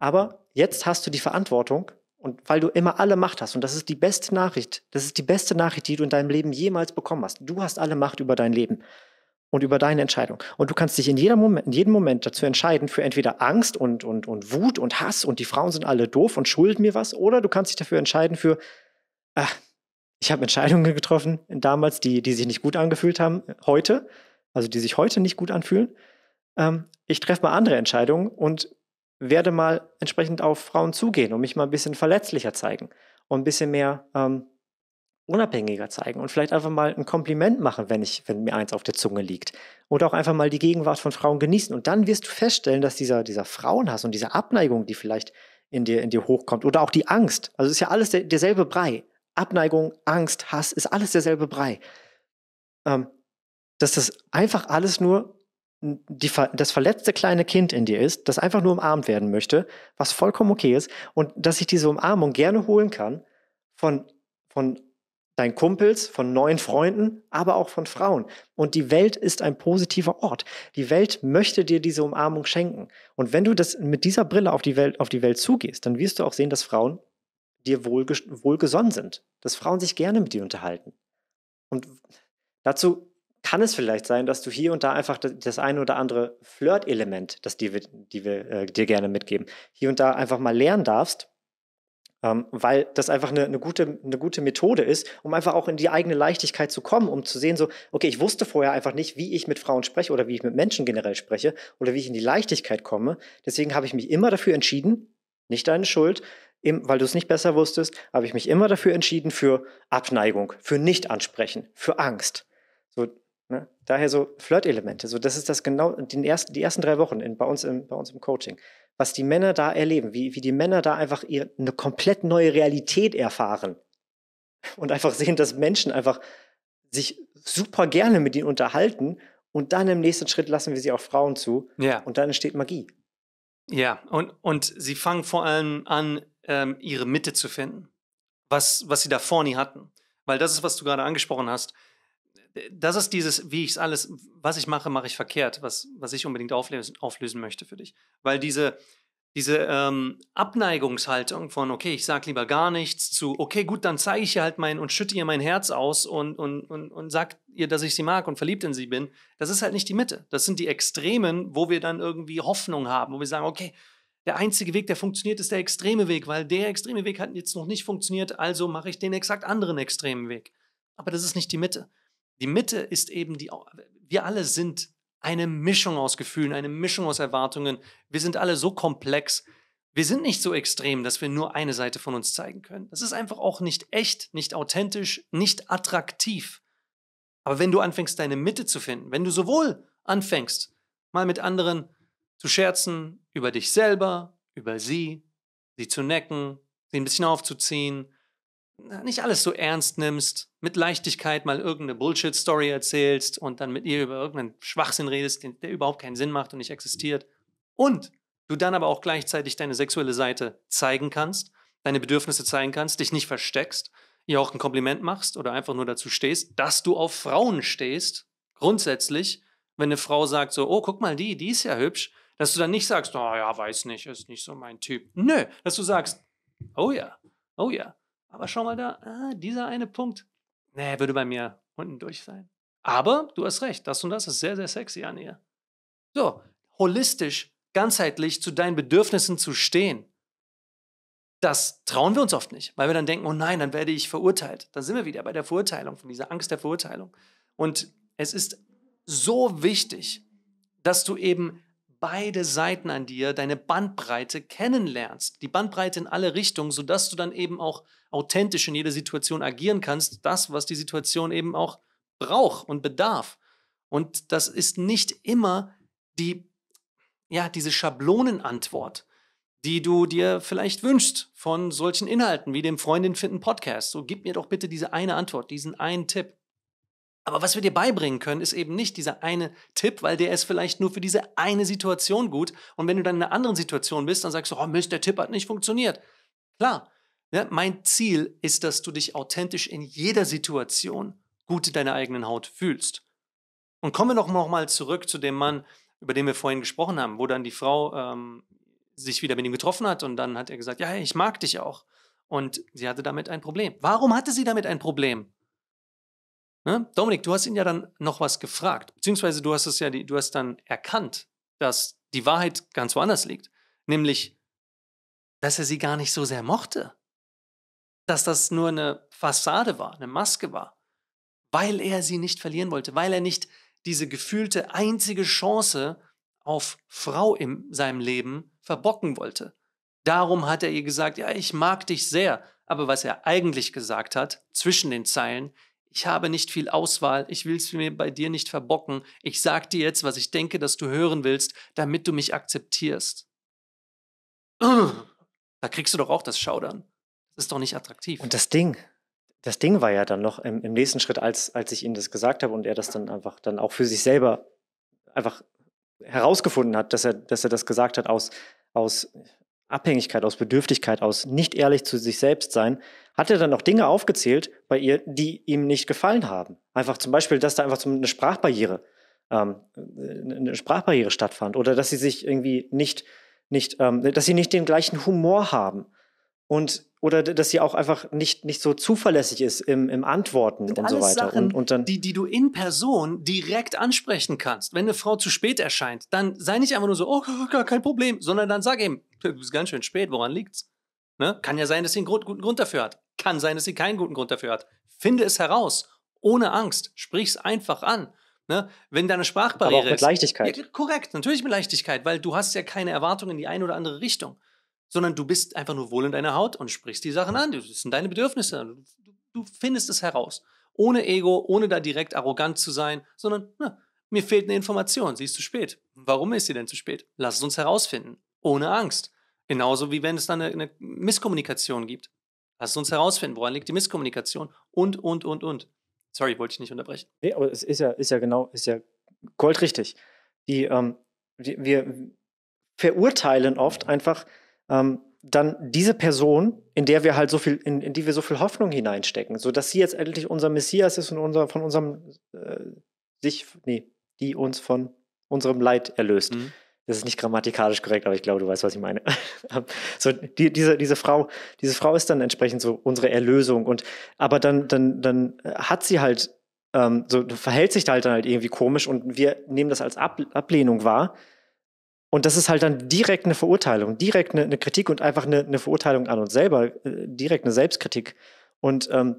Aber jetzt hast du die Verantwortung und weil du immer alle Macht hast, und das ist die beste Nachricht, das ist die beste Nachricht, die du in deinem Leben jemals bekommen hast. Du hast alle Macht über dein Leben und über deine Entscheidung. Und du kannst dich in, jeder Moment, in jedem Moment dazu entscheiden für entweder Angst und, und, und Wut und Hass und die Frauen sind alle doof und schulden mir was, oder du kannst dich dafür entscheiden für, ach, ich habe Entscheidungen getroffen damals, die, die sich nicht gut angefühlt haben, heute, also die sich heute nicht gut anfühlen. Ähm, ich treffe mal andere Entscheidungen und werde mal entsprechend auf Frauen zugehen und mich mal ein bisschen verletzlicher zeigen und ein bisschen mehr ähm, unabhängiger zeigen und vielleicht einfach mal ein Kompliment machen, wenn, ich, wenn mir eins auf der Zunge liegt. Oder auch einfach mal die Gegenwart von Frauen genießen. Und dann wirst du feststellen, dass dieser, dieser Frauenhass und diese Abneigung, die vielleicht in dir, in dir hochkommt, oder auch die Angst, also ist ja alles der, derselbe Brei. Abneigung, Angst, Hass, ist alles derselbe Brei. Ähm, dass das einfach alles nur die, das verletzte kleine Kind in dir ist, das einfach nur umarmt werden möchte, was vollkommen okay ist. Und dass ich diese Umarmung gerne holen kann von, von deinen Kumpels, von neuen Freunden, aber auch von Frauen. Und die Welt ist ein positiver Ort. Die Welt möchte dir diese Umarmung schenken. Und wenn du das mit dieser Brille auf die Welt, auf die Welt zugehst, dann wirst du auch sehen, dass Frauen dir wohlgesonnen sind, dass Frauen sich gerne mit dir unterhalten. Und dazu kann es vielleicht sein, dass du hier und da einfach das, das eine oder andere Flirt-Element, das die, die wir äh, dir gerne mitgeben, hier und da einfach mal lernen darfst, ähm, weil das einfach eine, eine, gute, eine gute Methode ist, um einfach auch in die eigene Leichtigkeit zu kommen, um zu sehen, so, okay, ich wusste vorher einfach nicht, wie ich mit Frauen spreche oder wie ich mit Menschen generell spreche oder wie ich in die Leichtigkeit komme. Deswegen habe ich mich immer dafür entschieden, nicht deine Schuld, im, weil du es nicht besser wusstest, habe ich mich immer dafür entschieden für Abneigung, für Nicht-Ansprechen, für Angst. So, ne? Daher so Flirt-Elemente. So, das ist das genau, die ersten, die ersten drei Wochen in, bei, uns im, bei uns im Coaching was die Männer da erleben, wie, wie die Männer da einfach ihre, eine komplett neue Realität erfahren und einfach sehen, dass Menschen einfach sich super gerne mit ihnen unterhalten und dann im nächsten Schritt lassen wir sie auch Frauen zu ja. und dann entsteht Magie. Ja, und, und sie fangen vor allem an, ähm, ihre Mitte zu finden, was, was sie davor nie hatten. Weil das ist, was du gerade angesprochen hast das ist dieses, wie ich es alles, was ich mache, mache ich verkehrt, was, was ich unbedingt auflösen, auflösen möchte für dich. Weil diese, diese ähm, Abneigungshaltung von, okay, ich sage lieber gar nichts, zu, okay, gut, dann zeige ich ihr halt mein und schütte ihr mein Herz aus und, und, und, und sag ihr, dass ich sie mag und verliebt in sie bin, das ist halt nicht die Mitte. Das sind die Extremen, wo wir dann irgendwie Hoffnung haben, wo wir sagen, okay, der einzige Weg, der funktioniert, ist der extreme Weg, weil der extreme Weg hat jetzt noch nicht funktioniert, also mache ich den exakt anderen extremen Weg. Aber das ist nicht die Mitte. Die Mitte ist eben die, wir alle sind eine Mischung aus Gefühlen, eine Mischung aus Erwartungen. Wir sind alle so komplex. Wir sind nicht so extrem, dass wir nur eine Seite von uns zeigen können. Das ist einfach auch nicht echt, nicht authentisch, nicht attraktiv. Aber wenn du anfängst, deine Mitte zu finden, wenn du sowohl anfängst, mal mit anderen zu scherzen über dich selber, über sie, sie zu necken, sie ein bisschen aufzuziehen, äh, nicht alles so ernst nimmst, mit Leichtigkeit mal irgendeine Bullshit-Story erzählst und dann mit ihr über irgendeinen Schwachsinn redest, der überhaupt keinen Sinn macht und nicht existiert. Und du dann aber auch gleichzeitig deine sexuelle Seite zeigen kannst, deine Bedürfnisse zeigen kannst, dich nicht versteckst, ihr auch ein Kompliment machst oder einfach nur dazu stehst, dass du auf Frauen stehst, grundsätzlich, wenn eine Frau sagt so, oh, guck mal die, die ist ja hübsch, dass du dann nicht sagst, oh ja, weiß nicht, ist nicht so mein Typ. Nö, dass du sagst, oh ja, oh ja, aber schau mal da, ah, dieser eine Punkt, nee, würde bei mir unten durch sein. Aber du hast recht, das und das ist sehr, sehr sexy an ihr. So, holistisch, ganzheitlich zu deinen Bedürfnissen zu stehen, das trauen wir uns oft nicht, weil wir dann denken, oh nein, dann werde ich verurteilt. Dann sind wir wieder bei der Verurteilung, von dieser Angst der Verurteilung. Und es ist so wichtig, dass du eben beide Seiten an dir, deine Bandbreite kennenlernst, die Bandbreite in alle Richtungen, sodass du dann eben auch authentisch in jeder Situation agieren kannst, das, was die Situation eben auch braucht und bedarf. Und das ist nicht immer die, ja, diese Schablonenantwort, die du dir vielleicht wünschst von solchen Inhalten wie dem Freundin finden Podcast. So gib mir doch bitte diese eine Antwort, diesen einen Tipp. Aber was wir dir beibringen können, ist eben nicht dieser eine Tipp, weil der ist vielleicht nur für diese eine Situation gut. Und wenn du dann in einer anderen Situation bist, dann sagst du, oh Mist, der Tipp hat nicht funktioniert. Klar, ja, ne, mein Ziel ist, dass du dich authentisch in jeder Situation gut in deiner eigenen Haut fühlst. Und kommen wir doch nochmal zurück zu dem Mann, über den wir vorhin gesprochen haben, wo dann die Frau ähm, sich wieder mit ihm getroffen hat und dann hat er gesagt, ja, ich mag dich auch. Und sie hatte damit ein Problem. Warum hatte sie damit ein Problem? Ne? Dominik, du hast ihn ja dann noch was gefragt, beziehungsweise du hast es ja, du hast dann erkannt, dass die Wahrheit ganz woanders liegt, nämlich, dass er sie gar nicht so sehr mochte, dass das nur eine Fassade war, eine Maske war, weil er sie nicht verlieren wollte, weil er nicht diese gefühlte einzige Chance auf Frau in seinem Leben verbocken wollte. Darum hat er ihr gesagt, ja, ich mag dich sehr, aber was er eigentlich gesagt hat, zwischen den Zeilen, ich habe nicht viel Auswahl, ich will es mir bei dir nicht verbocken, ich sag dir jetzt, was ich denke, dass du hören willst, damit du mich akzeptierst. Da kriegst du doch auch das Schaudern. Das ist doch nicht attraktiv. Und das Ding, das Ding war ja dann noch im, im nächsten Schritt, als, als ich ihm das gesagt habe und er das dann einfach dann auch für sich selber einfach herausgefunden hat, dass er, dass er das gesagt hat aus, aus Abhängigkeit, aus Bedürftigkeit, aus nicht ehrlich zu sich selbst sein, hat er dann auch Dinge aufgezählt bei ihr, die ihm nicht gefallen haben. Einfach zum Beispiel, dass da einfach eine Sprachbarriere, ähm, äh, eine Sprachbarriere stattfand oder dass sie sich irgendwie nicht, nicht ähm, dass sie nicht den gleichen Humor haben und oder dass sie auch einfach nicht, nicht so zuverlässig ist im, im Antworten und, und so weiter. Sachen, und, und dann die, die du in Person direkt ansprechen kannst. Wenn eine Frau zu spät erscheint, dann sei nicht einfach nur so, oh, gar kein Problem, sondern dann sag eben, du bist ganz schön spät, woran liegt's? Ne? Kann ja sein, dass sie einen Grund, guten Grund dafür hat. Kann sein, dass sie keinen guten Grund dafür hat. Finde es heraus, ohne Angst. Sprich es einfach an. Ne? Wenn deine Sprachbarriere Aber auch mit Leichtigkeit. Ist, ja, korrekt, natürlich mit Leichtigkeit, weil du hast ja keine Erwartungen in die eine oder andere Richtung, sondern du bist einfach nur wohl in deiner Haut und sprichst die Sachen an. Das sind deine Bedürfnisse. Du, findest es heraus. Ohne Ego, ohne da direkt arrogant zu sein, sondern ne, mir fehlt eine Information, sie ist zu spät. Warum ist sie denn zu spät? Lass es uns herausfinden. Ohne Angst. Genauso wie wenn es dann eine, eine Misskommunikation gibt. Lass uns herausfinden, woran liegt die Misskommunikation und, und, und, und. Sorry, wollte ich nicht unterbrechen. Nee, aber es ist ja, ist ja genau, ist ja goldrichtig. Die, ähm, die wir verurteilen oft einfach ähm, dann diese Person, in der wir halt so viel, in, in, die wir so viel Hoffnung hineinstecken, sodass sie jetzt endlich unser Messias ist und unser, von unserem äh, sich, nee, die uns von unserem Leid erlöst. Mhm das ist nicht grammatikalisch korrekt, aber ich glaube, du weißt, was ich meine. so, die, diese, diese Frau, diese Frau ist dann entsprechend so unsere Erlösung und, aber dann, dann, dann hat sie halt, ähm, so verhält sich da halt dann halt irgendwie komisch und wir nehmen das als Ab Ablehnung wahr. Und das ist halt dann direkt eine Verurteilung, direkt eine, eine Kritik und einfach eine, eine, Verurteilung an uns selber, äh, direkt eine Selbstkritik. Und ähm,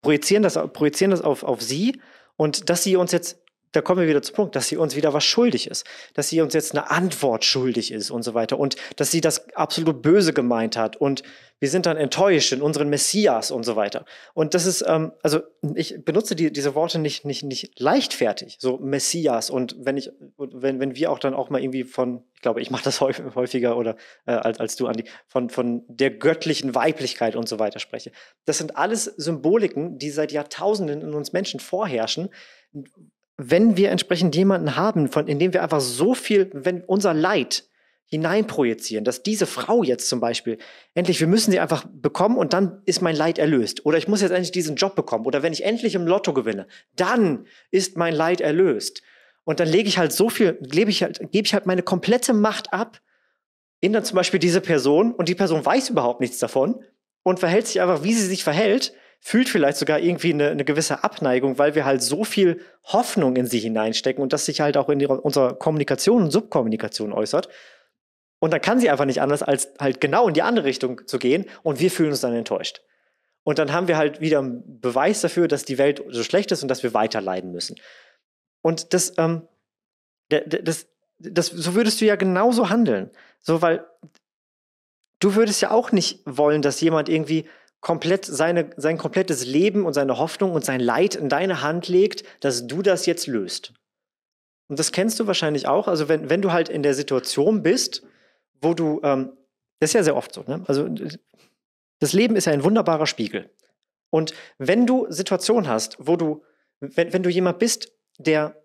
projizieren das, projizieren das auf, auf sie und dass sie uns jetzt da kommen wir wieder zum Punkt, dass sie uns wieder was schuldig ist, dass sie uns jetzt eine Antwort schuldig ist und so weiter und dass sie das absolut böse gemeint hat und wir sind dann enttäuscht in unseren Messias und so weiter. Und das ist, ähm, also ich benutze die, diese Worte nicht, nicht, nicht leichtfertig, so Messias und wenn ich, wenn, wenn wir auch dann auch mal irgendwie von, ich glaube, ich mache das häufiger oder äh, als, als du, Andi, von, von der göttlichen Weiblichkeit und so weiter spreche. Das sind alles Symboliken, die seit Jahrtausenden in uns Menschen vorherrschen, wenn wir entsprechend jemanden haben, von in dem wir einfach so viel, wenn unser Leid hineinprojizieren, dass diese Frau jetzt zum Beispiel endlich, wir müssen sie einfach bekommen und dann ist mein Leid erlöst. Oder ich muss jetzt endlich diesen Job bekommen. Oder wenn ich endlich im Lotto gewinne, dann ist mein Leid erlöst. Und dann lege ich halt so viel, gebe ich halt, gebe ich halt meine komplette Macht ab in dann zum Beispiel diese Person und die Person weiß überhaupt nichts davon und verhält sich einfach, wie sie sich verhält fühlt vielleicht sogar irgendwie eine, eine gewisse Abneigung, weil wir halt so viel Hoffnung in sie hineinstecken und das sich halt auch in ihre, unserer Kommunikation und Subkommunikation äußert. Und dann kann sie einfach nicht anders, als halt genau in die andere Richtung zu gehen und wir fühlen uns dann enttäuscht. Und dann haben wir halt wieder einen Beweis dafür, dass die Welt so schlecht ist und dass wir weiter leiden müssen. Und das, ähm, das, das, so würdest du ja genauso handeln. So, weil du würdest ja auch nicht wollen, dass jemand irgendwie komplett seine, sein komplettes Leben und seine Hoffnung und sein Leid in deine Hand legt, dass du das jetzt löst. Und das kennst du wahrscheinlich auch. Also wenn, wenn du halt in der Situation bist, wo du, ähm, das ist ja sehr oft so, ne? also das Leben ist ja ein wunderbarer Spiegel. Und wenn du Situationen hast, wo du, wenn, wenn du jemand bist, der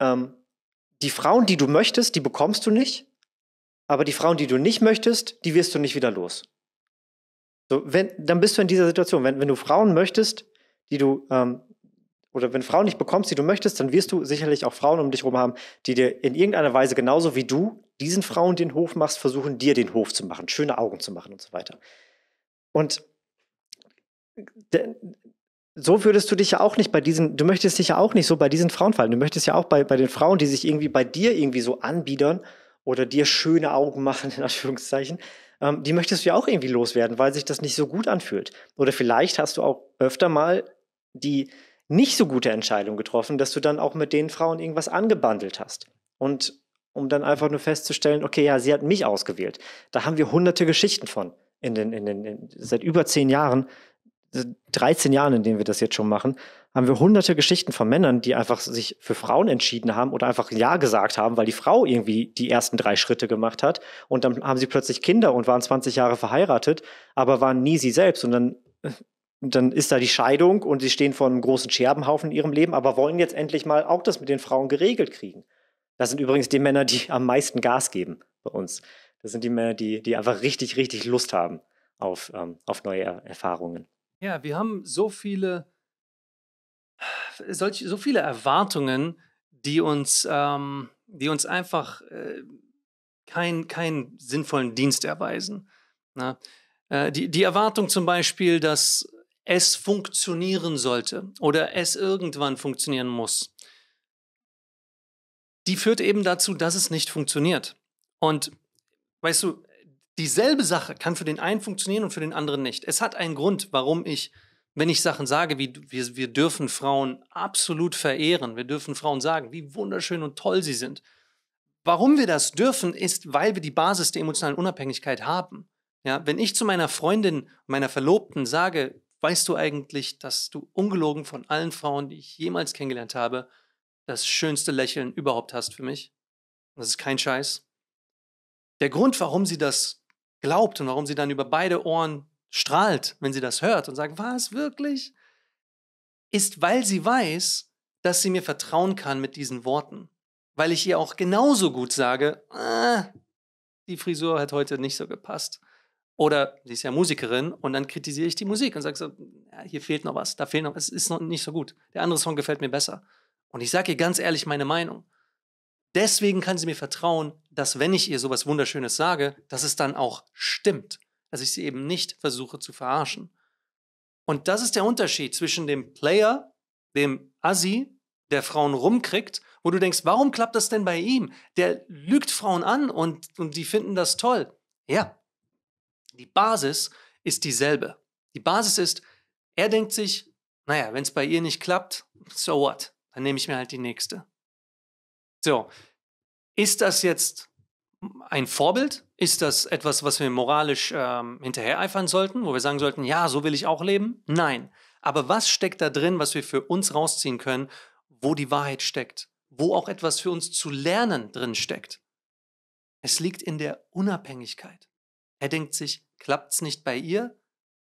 ähm, die Frauen, die du möchtest, die bekommst du nicht, aber die Frauen, die du nicht möchtest, die wirst du nicht wieder los. So, wenn, dann bist du in dieser Situation. Wenn, wenn du Frauen möchtest, die du, ähm, oder wenn Frauen nicht bekommst, die du möchtest, dann wirst du sicherlich auch Frauen um dich herum haben, die dir in irgendeiner Weise genauso wie du diesen Frauen den Hof machst, versuchen dir den Hof zu machen, schöne Augen zu machen und so weiter. Und so würdest du dich ja auch nicht bei diesen, du möchtest dich ja auch nicht so bei diesen Frauen fallen. Du möchtest ja auch bei, bei den Frauen, die sich irgendwie bei dir irgendwie so anbiedern oder dir schöne Augen machen, in Anführungszeichen, ähm, die möchtest du ja auch irgendwie loswerden, weil sich das nicht so gut anfühlt. Oder vielleicht hast du auch öfter mal die nicht so gute Entscheidung getroffen, dass du dann auch mit den Frauen irgendwas angebandelt hast. Und um dann einfach nur festzustellen, okay, ja, sie hat mich ausgewählt. Da haben wir hunderte Geschichten von in den, in den, in, seit über zehn Jahren 13 Jahren, in denen wir das jetzt schon machen, haben wir hunderte Geschichten von Männern, die einfach sich für Frauen entschieden haben oder einfach Ja gesagt haben, weil die Frau irgendwie die ersten drei Schritte gemacht hat. Und dann haben sie plötzlich Kinder und waren 20 Jahre verheiratet, aber waren nie sie selbst. Und dann, äh, dann ist da die Scheidung und sie stehen vor einem großen Scherbenhaufen in ihrem Leben, aber wollen jetzt endlich mal auch das mit den Frauen geregelt kriegen. Das sind übrigens die Männer, die am meisten Gas geben bei uns. Das sind die Männer, die, die einfach richtig, richtig Lust haben auf, ähm, auf neue Erfahrungen. Ja, wir haben so viele, solch, so viele Erwartungen, die uns, ähm, die uns einfach äh, keinen kein sinnvollen Dienst erweisen. Na? Ne? Äh, die, die Erwartung zum Beispiel, dass es funktionieren sollte oder es irgendwann funktionieren muss, die führt eben dazu, dass es nicht funktioniert. Und weißt du, dieselbe Sache kann für den einen funktionieren und für den anderen nicht. Es hat einen Grund, warum ich, wenn ich Sachen sage, wie wir, wir dürfen Frauen absolut verehren, wir dürfen Frauen sagen, wie wunderschön und toll sie sind. Warum wir das dürfen, ist, weil wir die Basis der emotionalen Unabhängigkeit haben. Ja, wenn ich zu meiner Freundin, meiner Verlobten sage, weißt du eigentlich, dass du ungelogen von allen Frauen, die ich jemals kennengelernt habe, das schönste Lächeln überhaupt hast für mich? Das ist kein Scheiß. Der Grund, warum sie das glaubt und warum sie dann über beide Ohren strahlt, wenn sie das hört und sagt, was wirklich? Ist, weil sie weiß, dass sie mir vertrauen kann mit diesen Worten. Weil ich ihr auch genauso gut sage, ah, die Frisur hat heute nicht so gepasst. Oder sie ist ja Musikerin und dann kritisiere ich die Musik und sage so, ja, hier fehlt noch was, da fehlt noch was, es ist noch nicht so gut. Der andere Song gefällt mir besser. Und ich sage ihr ganz ehrlich meine Meinung deswegen kann sie mir vertrauen, dass wenn ich ihr sowas Wunderschönes sage, dass es dann auch stimmt, dass ich sie eben nicht versuche zu verarschen. Und das ist der Unterschied zwischen dem Player, dem Assi, der Frauen rumkriegt, wo du denkst, warum klappt das denn bei ihm? Der lügt Frauen an und, und die finden das toll. Ja, die Basis ist dieselbe. Die Basis ist, er denkt sich, naja, wenn es bei ihr nicht klappt, so what? Dann nehme ich mir halt die nächste. So, ist das jetzt ein Vorbild? Ist das etwas, was wir moralisch ähm, hinterhereifern sollten, wo wir sagen sollten, ja, so will ich auch leben? Nein. Aber was steckt da drin, was wir für uns rausziehen können, wo die Wahrheit steckt, wo auch etwas für uns zu lernen drin steckt? Es liegt in der Unabhängigkeit. Er denkt sich, klappt's nicht bei ihr,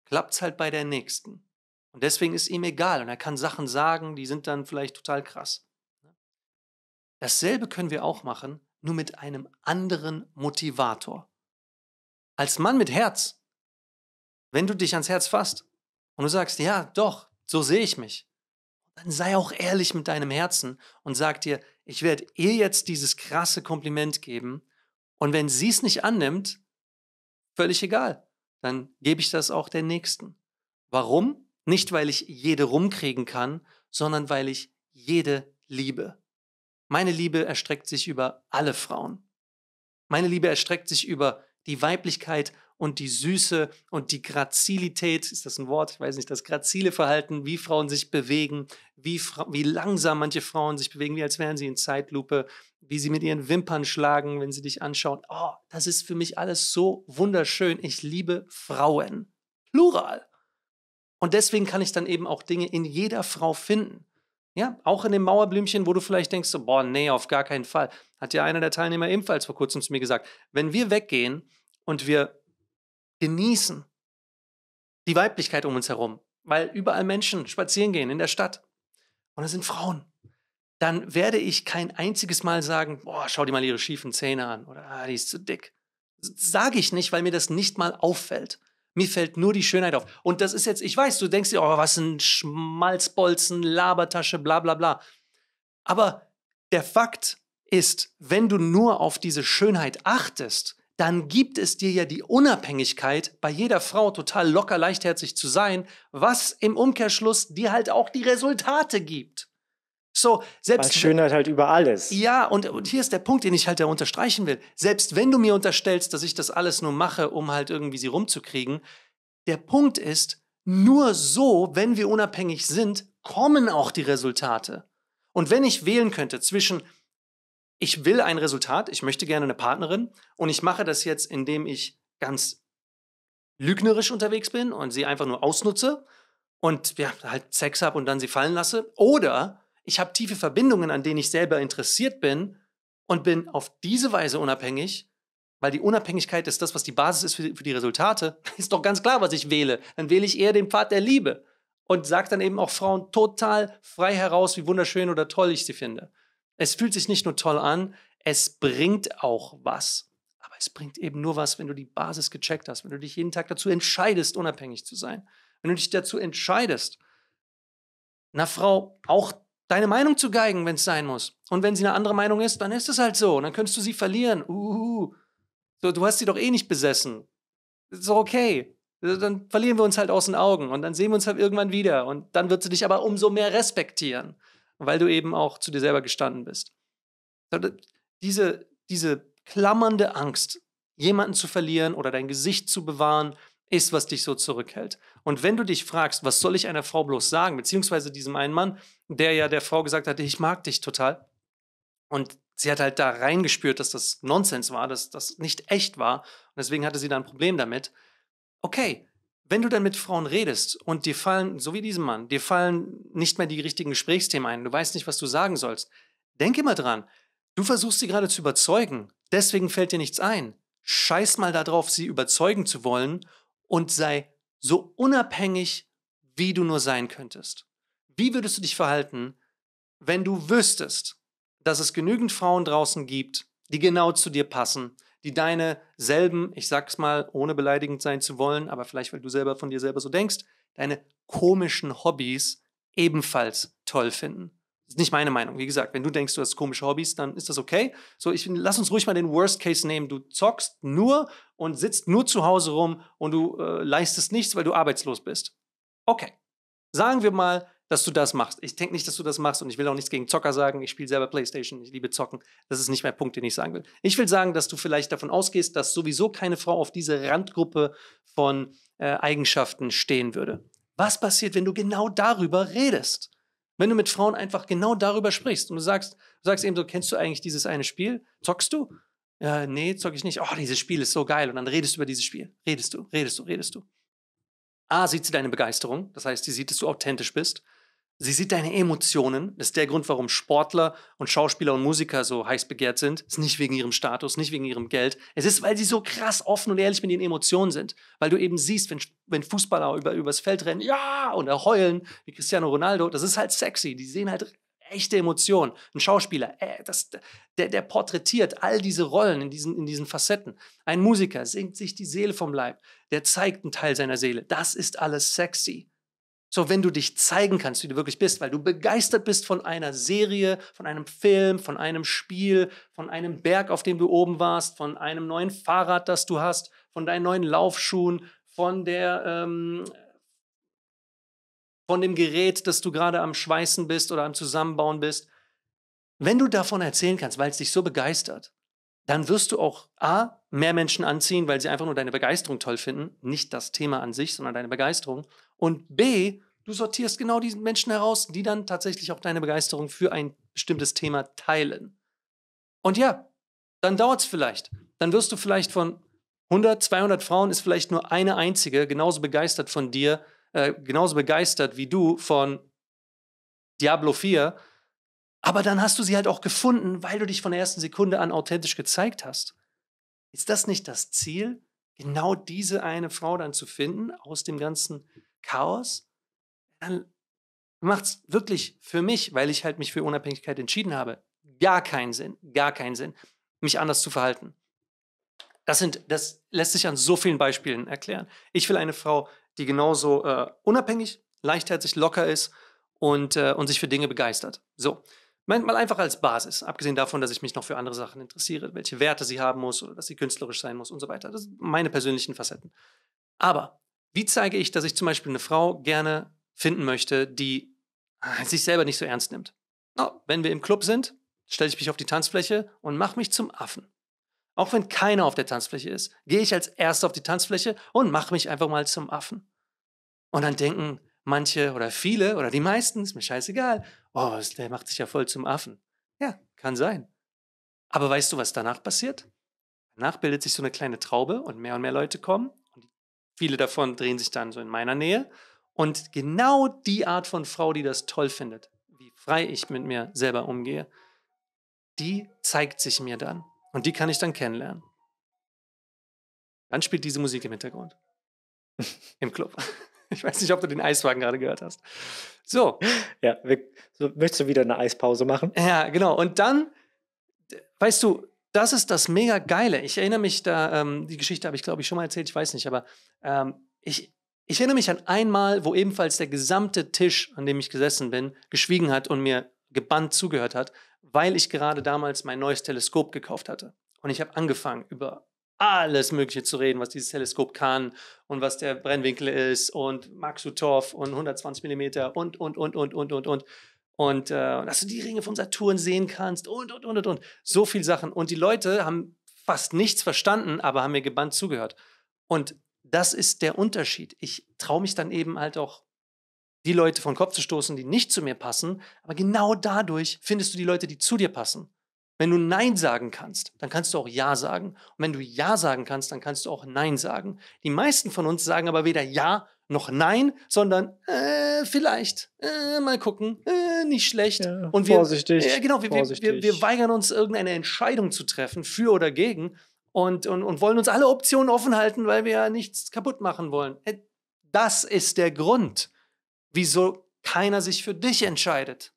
klappt's halt bei der nächsten. Und deswegen ist ihm egal und er kann Sachen sagen, die sind dann vielleicht total krass. Dasselbe können wir auch machen, nur mit einem anderen Motivator. Als Mann mit Herz, wenn du dich ans Herz fasst und du sagst, ja, doch, so sehe ich mich, dann sei auch ehrlich mit deinem Herzen und sag dir, ich werde ihr jetzt dieses krasse Kompliment geben und wenn sie es nicht annimmt, völlig egal, dann gebe ich das auch der Nächsten. Warum? Nicht, weil ich jede rumkriegen kann, sondern weil ich jede liebe. Meine Liebe erstreckt sich über alle Frauen. Meine Liebe erstreckt sich über die Weiblichkeit und die Süße und die Grazilität, ist das ein Wort? Ich weiß nicht, das grazile Verhalten, wie Frauen sich bewegen, wie, wie langsam manche Frauen sich bewegen, wie als wären sie in Zeitlupe, wie sie mit ihren Wimpern schlagen, wenn sie dich anschauen. Oh, das ist für mich alles so wunderschön. Ich liebe Frauen. Plural. Und deswegen kann ich dann eben auch Dinge in jeder Frau finden. Ja, auch in dem Mauerblümchen, wo du vielleicht denkst, so, boah, nee, auf gar keinen Fall. Hat ja einer der Teilnehmer ebenfalls vor kurzem zu mir gesagt, wenn wir weggehen und wir genießen die Weiblichkeit um uns herum, weil überall Menschen spazieren gehen in der Stadt und es sind Frauen, dann werde ich kein einziges Mal sagen, boah, schau dir mal ihre schiefen Zähne an oder ah, die ist zu dick. Sage ich nicht, weil mir das nicht mal auffällt. Mir fällt nur die Schönheit auf. Und das ist jetzt, ich weiß, du denkst dir, oh, was ein Schmalzbolzen, Labertasche, bla bla bla. Aber der Fakt ist, wenn du nur auf diese Schönheit achtest, dann gibt es dir ja die Unabhängigkeit, bei jeder Frau total locker leichtherzig zu sein, was im Umkehrschluss dir halt auch die Resultate gibt. So, selbst Weil Schönheit halt über alles. Ja, und, und hier ist der Punkt, den ich halt da unterstreichen will. Selbst wenn du mir unterstellst, dass ich das alles nur mache, um halt irgendwie sie rumzukriegen, der Punkt ist, nur so, wenn wir unabhängig sind, kommen auch die Resultate. Und wenn ich wählen könnte zwischen, ich will ein Resultat, ich möchte gerne eine Partnerin und ich mache das jetzt, indem ich ganz lügnerisch unterwegs bin und sie einfach nur ausnutze und ja, halt Sex habe und dann sie fallen lasse, oder ich habe tiefe Verbindungen, an denen ich selber interessiert bin und bin auf diese Weise unabhängig, weil die Unabhängigkeit ist das, was die Basis ist für die, für die Resultate, ist doch ganz klar, was ich wähle. Dann wähle ich eher den Pfad der Liebe und sage dann eben auch Frauen total frei heraus, wie wunderschön oder toll ich sie finde. Es fühlt sich nicht nur toll an, es bringt auch was. Aber es bringt eben nur was, wenn du die Basis gecheckt hast, wenn du dich jeden Tag dazu entscheidest, unabhängig zu sein. Wenn du dich dazu entscheidest, einer Frau auch deine Meinung zu geigen, wenn es sein muss. Und wenn sie eine andere Meinung ist, dann ist es halt so. Und dann könntest du sie verlieren. Uhuhu. So, du hast sie doch eh nicht besessen. Ist doch okay. Also, dann verlieren wir uns halt aus den Augen und dann sehen wir uns halt irgendwann wieder. Und dann wird sie dich aber umso mehr respektieren, weil du eben auch zu dir selber gestanden bist. Diese, diese klammernde Angst, jemanden zu verlieren oder dein Gesicht zu bewahren, ist, was dich so zurückhält. Und wenn du dich fragst, was soll ich einer Frau bloß sagen, beziehungsweise diesem einen Mann, der ja der Frau gesagt hatte, ich mag dich total, und sie hat halt da reingespürt, dass das Nonsens war, dass das nicht echt war, und deswegen hatte sie da ein Problem damit. Okay, wenn du dann mit Frauen redest und dir fallen, so wie diesem Mann, dir fallen nicht mehr die richtigen Gesprächsthemen ein, du weißt nicht, was du sagen sollst, denke mal dran, du versuchst sie gerade zu überzeugen, deswegen fällt dir nichts ein. Scheiß mal darauf, sie überzeugen zu wollen und sei so unabhängig, wie du nur sein könntest. Wie würdest du dich verhalten, wenn du wüsstest, dass es genügend Frauen draußen gibt, die genau zu dir passen, die deine selben, ich sag's mal, ohne beleidigend sein zu wollen, aber vielleicht weil du selber von dir selber so denkst, deine komischen Hobbys ebenfalls toll finden. Ist nicht meine Meinung. Wie gesagt, wenn du denkst, du hast komische Hobbys, dann ist das okay. So, ich lass uns ruhig mal den Worst Case nehmen. Du zockst nur und sitzt nur zu Hause rum und du äh, leistest nichts, weil du arbeitslos bist. Okay. Sagen wir mal, dass du das machst. Ich denke nicht, dass du das machst und ich will auch nichts gegen Zocker sagen. Ich spiele selber PlayStation, ich liebe Zocken. Das ist nicht mehr Punkt, den ich sagen will. Ich will sagen, dass du vielleicht davon ausgehst, dass sowieso keine Frau auf diese Randgruppe von äh, Eigenschaften stehen würde. Was passiert, wenn du genau darüber redest? Wenn du mit Frauen einfach genau darüber sprichst und du sagst, du sagst eben so, kennst du eigentlich dieses eine Spiel? Zockst du? Äh, nee, zock ich nicht. Oh, dieses Spiel ist so geil. Und dann redest du über dieses Spiel. Redest du, redest du, redest du. A, sieht sie deine Begeisterung. Das heißt, sie sieht, dass du authentisch bist. Sie sieht deine Emotionen. Das ist der Grund, warum Sportler und Schauspieler und Musiker so heiß begehrt sind. Es ist nicht wegen ihrem Status, nicht wegen ihrem Geld. Es ist, weil sie so krass offen und ehrlich mit ihren Emotionen sind. Weil du eben siehst, wenn, wenn Fußballer über, übers Feld rennen, ja, und heulen, wie Cristiano Ronaldo, das ist halt sexy. Die sehen halt echte Emotionen. Ein Schauspieler, äh, das, der, der porträtiert all diese Rollen in diesen, in diesen Facetten. Ein Musiker singt sich die Seele vom Leib. Der zeigt einen Teil seiner Seele. Das ist alles sexy. So, wenn du dich zeigen kannst, wie du wirklich bist, weil du begeistert bist von einer Serie, von einem Film, von einem Spiel, von einem Berg, auf dem du oben warst, von einem neuen Fahrrad, das du hast, von deinen neuen Laufschuhen, von der, ähm, von dem Gerät, das du gerade am Schweißen bist oder am Zusammenbauen bist. Wenn du davon erzählen kannst, weil es dich so begeistert, dann wirst du auch A, mehr Menschen anziehen, weil sie einfach nur deine Begeisterung toll finden, nicht das Thema an sich, sondern deine Begeisterung und B, du sortierst genau die Menschen heraus, die dann tatsächlich auch deine Begeisterung für ein bestimmtes Thema teilen. Und ja, dann dauert es vielleicht. Dann wirst du vielleicht von 100, 200 Frauen ist vielleicht nur eine einzige genauso begeistert von dir, äh, genauso begeistert wie du von Diablo 4. Aber dann hast du sie halt auch gefunden, weil du dich von der ersten Sekunde an authentisch gezeigt hast. Ist das nicht das Ziel, genau diese eine Frau dann zu finden aus dem ganzen Chaos, dann macht es wirklich für mich, weil ich halt mich für Unabhängigkeit entschieden habe, gar keinen Sinn, gar keinen Sinn, mich anders zu verhalten. Das, sind, das lässt sich an so vielen Beispielen erklären. Ich will eine Frau, die genauso äh, unabhängig, leichtherzig, locker ist und, äh, und sich für Dinge begeistert. So, manchmal einfach als Basis, abgesehen davon, dass ich mich noch für andere Sachen interessiere, welche Werte sie haben muss oder dass sie künstlerisch sein muss und so weiter. Das sind meine persönlichen Facetten. Aber wie zeige ich, dass ich zum Beispiel eine Frau gerne finden möchte, die äh, sich selber nicht so ernst nimmt? No, wenn wir im Club sind, stelle ich mich auf die Tanzfläche und mache mich zum Affen. Auch wenn keiner auf der Tanzfläche ist, gehe ich als Erster auf die Tanzfläche und mache mich einfach mal zum Affen. Und dann denken manche oder viele oder die meisten, ist mir scheißegal, oh, der macht sich ja voll zum Affen. Ja, kann sein. Aber weißt du, was danach passiert? Danach bildet sich so eine kleine Traube und mehr und mehr Leute kommen Viele davon drehen sich dann so in meiner Nähe. Und genau die Art von Frau, die das toll findet, wie frei ich mit mir selber umgehe, die zeigt sich mir dann. Und die kann ich dann kennenlernen. Dann spielt diese Musik im Hintergrund. Im Club. Ich weiß nicht, ob du den Eiswagen gerade gehört hast. So. Ja, möchtest du wieder eine Eispause machen? Ja, genau. Und dann, weißt du, das ist das mega Geile. Ich erinnere mich da, ähm, die Geschichte habe ich glaube ich schon mal erzählt, ich weiß nicht, aber ähm, ich, ich erinnere mich an einmal, wo ebenfalls der gesamte Tisch, an dem ich gesessen bin, geschwiegen hat und mir gebannt zugehört hat, weil ich gerade damals mein neues Teleskop gekauft hatte. Und ich habe angefangen, über alles Mögliche zu reden, was dieses Teleskop kann und was der Brennwinkel ist und Maxutorf und 120 Millimeter und, und, und, und, und, und, und und, äh, dass du die Ringe von Saturn sehen kannst und, und, und, und, und. So viele Sachen. Und die Leute haben fast nichts verstanden, aber haben mir gebannt zugehört. Und das ist der Unterschied. Ich traue mich dann eben halt auch, die Leute vom Kopf zu stoßen, die nicht zu mir passen. Aber genau dadurch findest du die Leute, die zu dir passen. Wenn du Nein sagen kannst, dann kannst du auch Ja sagen. Und wenn du Ja sagen kannst, dann kannst du auch Nein sagen. Die meisten von uns sagen aber weder Ja noch Nein, sondern äh, vielleicht, äh, mal gucken, äh, nicht schlecht. Ja, und wir, vorsichtig. Äh, genau, wir, Wir, wir, wir weigern uns, irgendeine Entscheidung zu treffen, für oder gegen, und, und, und wollen uns alle Optionen offen halten, weil wir ja nichts kaputt machen wollen. Äh, das ist der Grund, wieso keiner sich für dich entscheidet.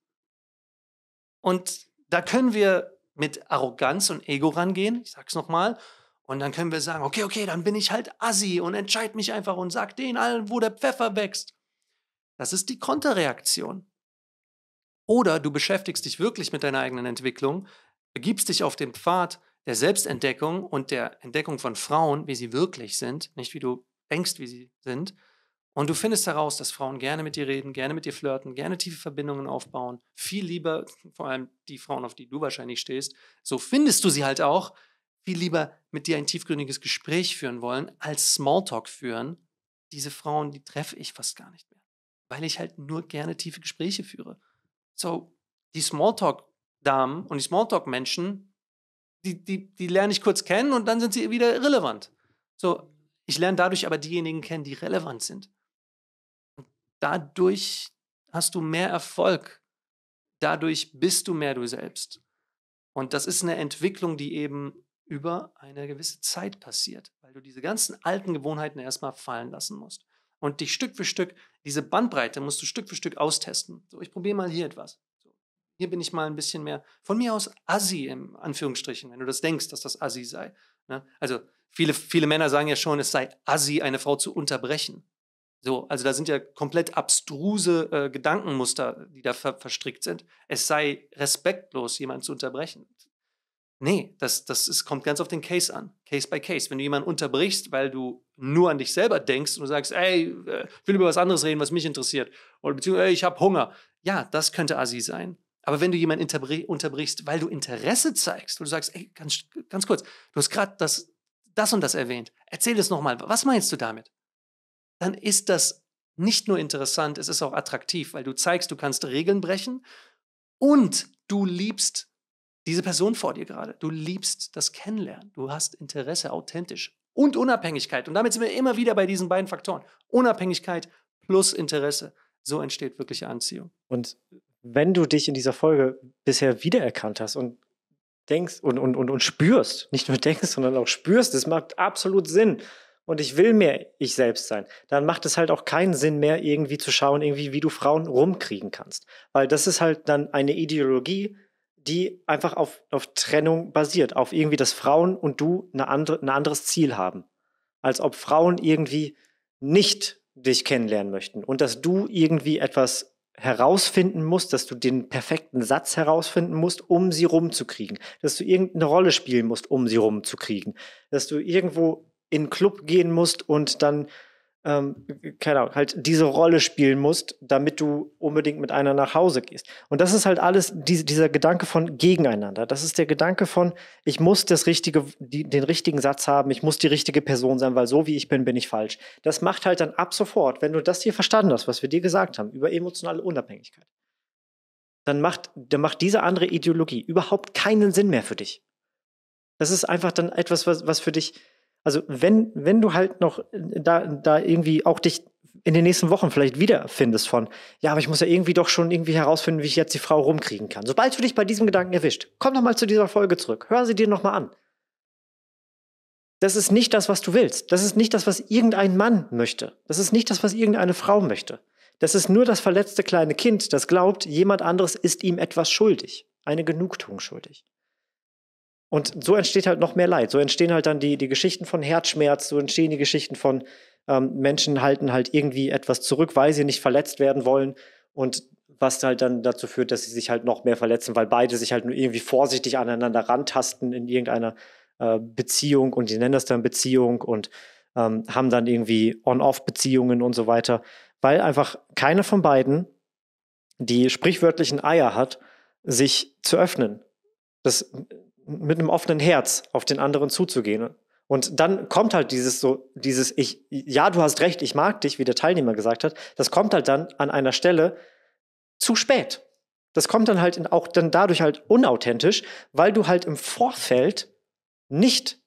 Und da können wir mit Arroganz und Ego rangehen, ich sag's nochmal, mal und dann können wir sagen, okay, okay, dann bin ich halt assi und entscheide mich einfach und sag denen allen, wo der Pfeffer wächst. Das ist die Konterreaktion. Oder du beschäftigst dich wirklich mit deiner eigenen Entwicklung, begibst dich auf den Pfad der Selbstentdeckung und der Entdeckung von Frauen, wie sie wirklich sind, nicht wie du denkst, wie sie sind. Und du findest heraus, dass Frauen gerne mit dir reden, gerne mit dir flirten, gerne tiefe Verbindungen aufbauen. Viel lieber, vor allem die Frauen, auf die du wahrscheinlich stehst. So findest du sie halt auch, viel lieber mit dir ein tiefgründiges Gespräch führen wollen, als Smalltalk führen. Diese Frauen, die treffe ich fast gar nicht mehr, weil ich halt nur gerne tiefe Gespräche führe. So, die Smalltalk-Damen und die Smalltalk-Menschen, die, die, die lerne ich kurz kennen und dann sind sie wieder irrelevant. So, ich lerne dadurch aber diejenigen kennen, die relevant sind. Und dadurch hast du mehr Erfolg. Dadurch bist du mehr du selbst. Und das ist eine Entwicklung, die eben über eine gewisse Zeit passiert, weil du diese ganzen alten Gewohnheiten erstmal fallen lassen musst. Und dich Stück für Stück, diese Bandbreite musst du Stück für Stück austesten. So, ich probiere mal hier etwas. So, hier bin ich mal ein bisschen mehr, von mir aus assi, im Anführungsstrichen, wenn du das denkst, dass das assi sei. Ne? Also viele, viele Männer sagen ja schon, es sei assi, eine Frau zu unterbrechen. So, also da sind ja komplett abstruse äh, Gedankenmuster, die da ver verstrickt sind. Es sei respektlos, jemanden zu unterbrechen. Nee, das, das ist, kommt ganz auf den Case an. Case by Case. Wenn du jemanden unterbrichst, weil du nur an dich selber denkst und du sagst, ey, äh, ich will über was anderes reden, was mich interessiert. Oder beziehungsweise, ey, ich habe Hunger. Ja, das könnte Asi sein. Aber wenn du jemanden unterbrichst, weil du Interesse zeigst, und du sagst, ey, ganz, ganz kurz, du hast gerade das, das und das erwähnt. Erzähl es nochmal. Was meinst du damit? Dann ist das nicht nur interessant, es ist auch attraktiv, weil du zeigst, du kannst Regeln brechen und du liebst diese Person vor dir gerade. Du liebst das Kennenlernen. Du hast Interesse authentisch und Unabhängigkeit. Und damit sind wir immer wieder bei diesen beiden Faktoren. Unabhängigkeit plus Interesse. So entsteht wirkliche Anziehung. Und wenn du dich in dieser Folge bisher wiedererkannt hast und denkst und, und, und, und spürst, nicht nur denkst, sondern auch spürst, es macht absolut Sinn, und ich will mehr ich selbst sein, dann macht es halt auch keinen Sinn mehr, irgendwie zu schauen, irgendwie, wie du Frauen rumkriegen kannst. Weil das ist halt dann eine Ideologie, die einfach auf, auf Trennung basiert, auf irgendwie, dass Frauen und du eine andere, ein anderes Ziel haben. Als ob Frauen irgendwie nicht dich kennenlernen möchten und dass du irgendwie etwas herausfinden musst, dass du den perfekten Satz herausfinden musst, um sie rumzukriegen, dass du irgendeine Rolle spielen musst, um sie rumzukriegen, dass du irgendwo in einen Club gehen musst und dann ähm, keine Ahnung, halt diese Rolle spielen musst, damit du unbedingt mit einer nach Hause gehst. Und das ist halt alles die, dieser Gedanke von gegeneinander. Das ist der Gedanke von, ich muss das richtige, die, den richtigen Satz haben, ich muss die richtige Person sein, weil so wie ich bin, bin ich falsch. Das macht halt dann ab sofort, wenn du das hier verstanden hast, was wir dir gesagt haben, über emotionale Unabhängigkeit, dann macht, dann macht diese andere Ideologie überhaupt keinen Sinn mehr für dich. Das ist einfach dann etwas, was, was für dich also wenn, wenn du halt noch äh, da, da irgendwie auch dich in den nächsten Wochen vielleicht wiederfindest von, ja, aber ich muss ja irgendwie doch schon irgendwie herausfinden, wie ich jetzt die Frau rumkriegen kann. Sobald du dich bei diesem Gedanken erwischt, komm nochmal zu dieser Folge zurück, hör sie dir nochmal an. Das ist nicht das, was du willst. Das ist nicht das, was irgendein Mann möchte. Das ist nicht das, was irgendeine Frau möchte. Das ist nur das verletzte kleine Kind, das glaubt, jemand anderes ist ihm etwas schuldig, eine Genugtuung schuldig. Und so entsteht halt noch mehr Leid. So entstehen halt dann die, die Geschichten von Herzschmerz, so entstehen die Geschichten von ähm, Menschen halten halt irgendwie etwas zurück, weil sie nicht verletzt werden wollen. Und was halt dann dazu führt, dass sie sich halt noch mehr verletzen, weil beide sich halt nur irgendwie vorsichtig aneinander rantasten in irgendeiner äh, Beziehung und die nennen das dann Beziehung und ähm, haben dann irgendwie On-Off-Beziehungen und so weiter, weil einfach keiner von beiden die sprichwörtlichen Eier hat, sich zu öffnen. Das mit einem offenen Herz auf den anderen zuzugehen. Und dann kommt halt dieses so, dieses ich, ja, du hast recht, ich mag dich, wie der Teilnehmer gesagt hat, das kommt halt dann an einer Stelle zu spät. Das kommt dann halt auch dann dadurch halt unauthentisch, weil du halt im Vorfeld nicht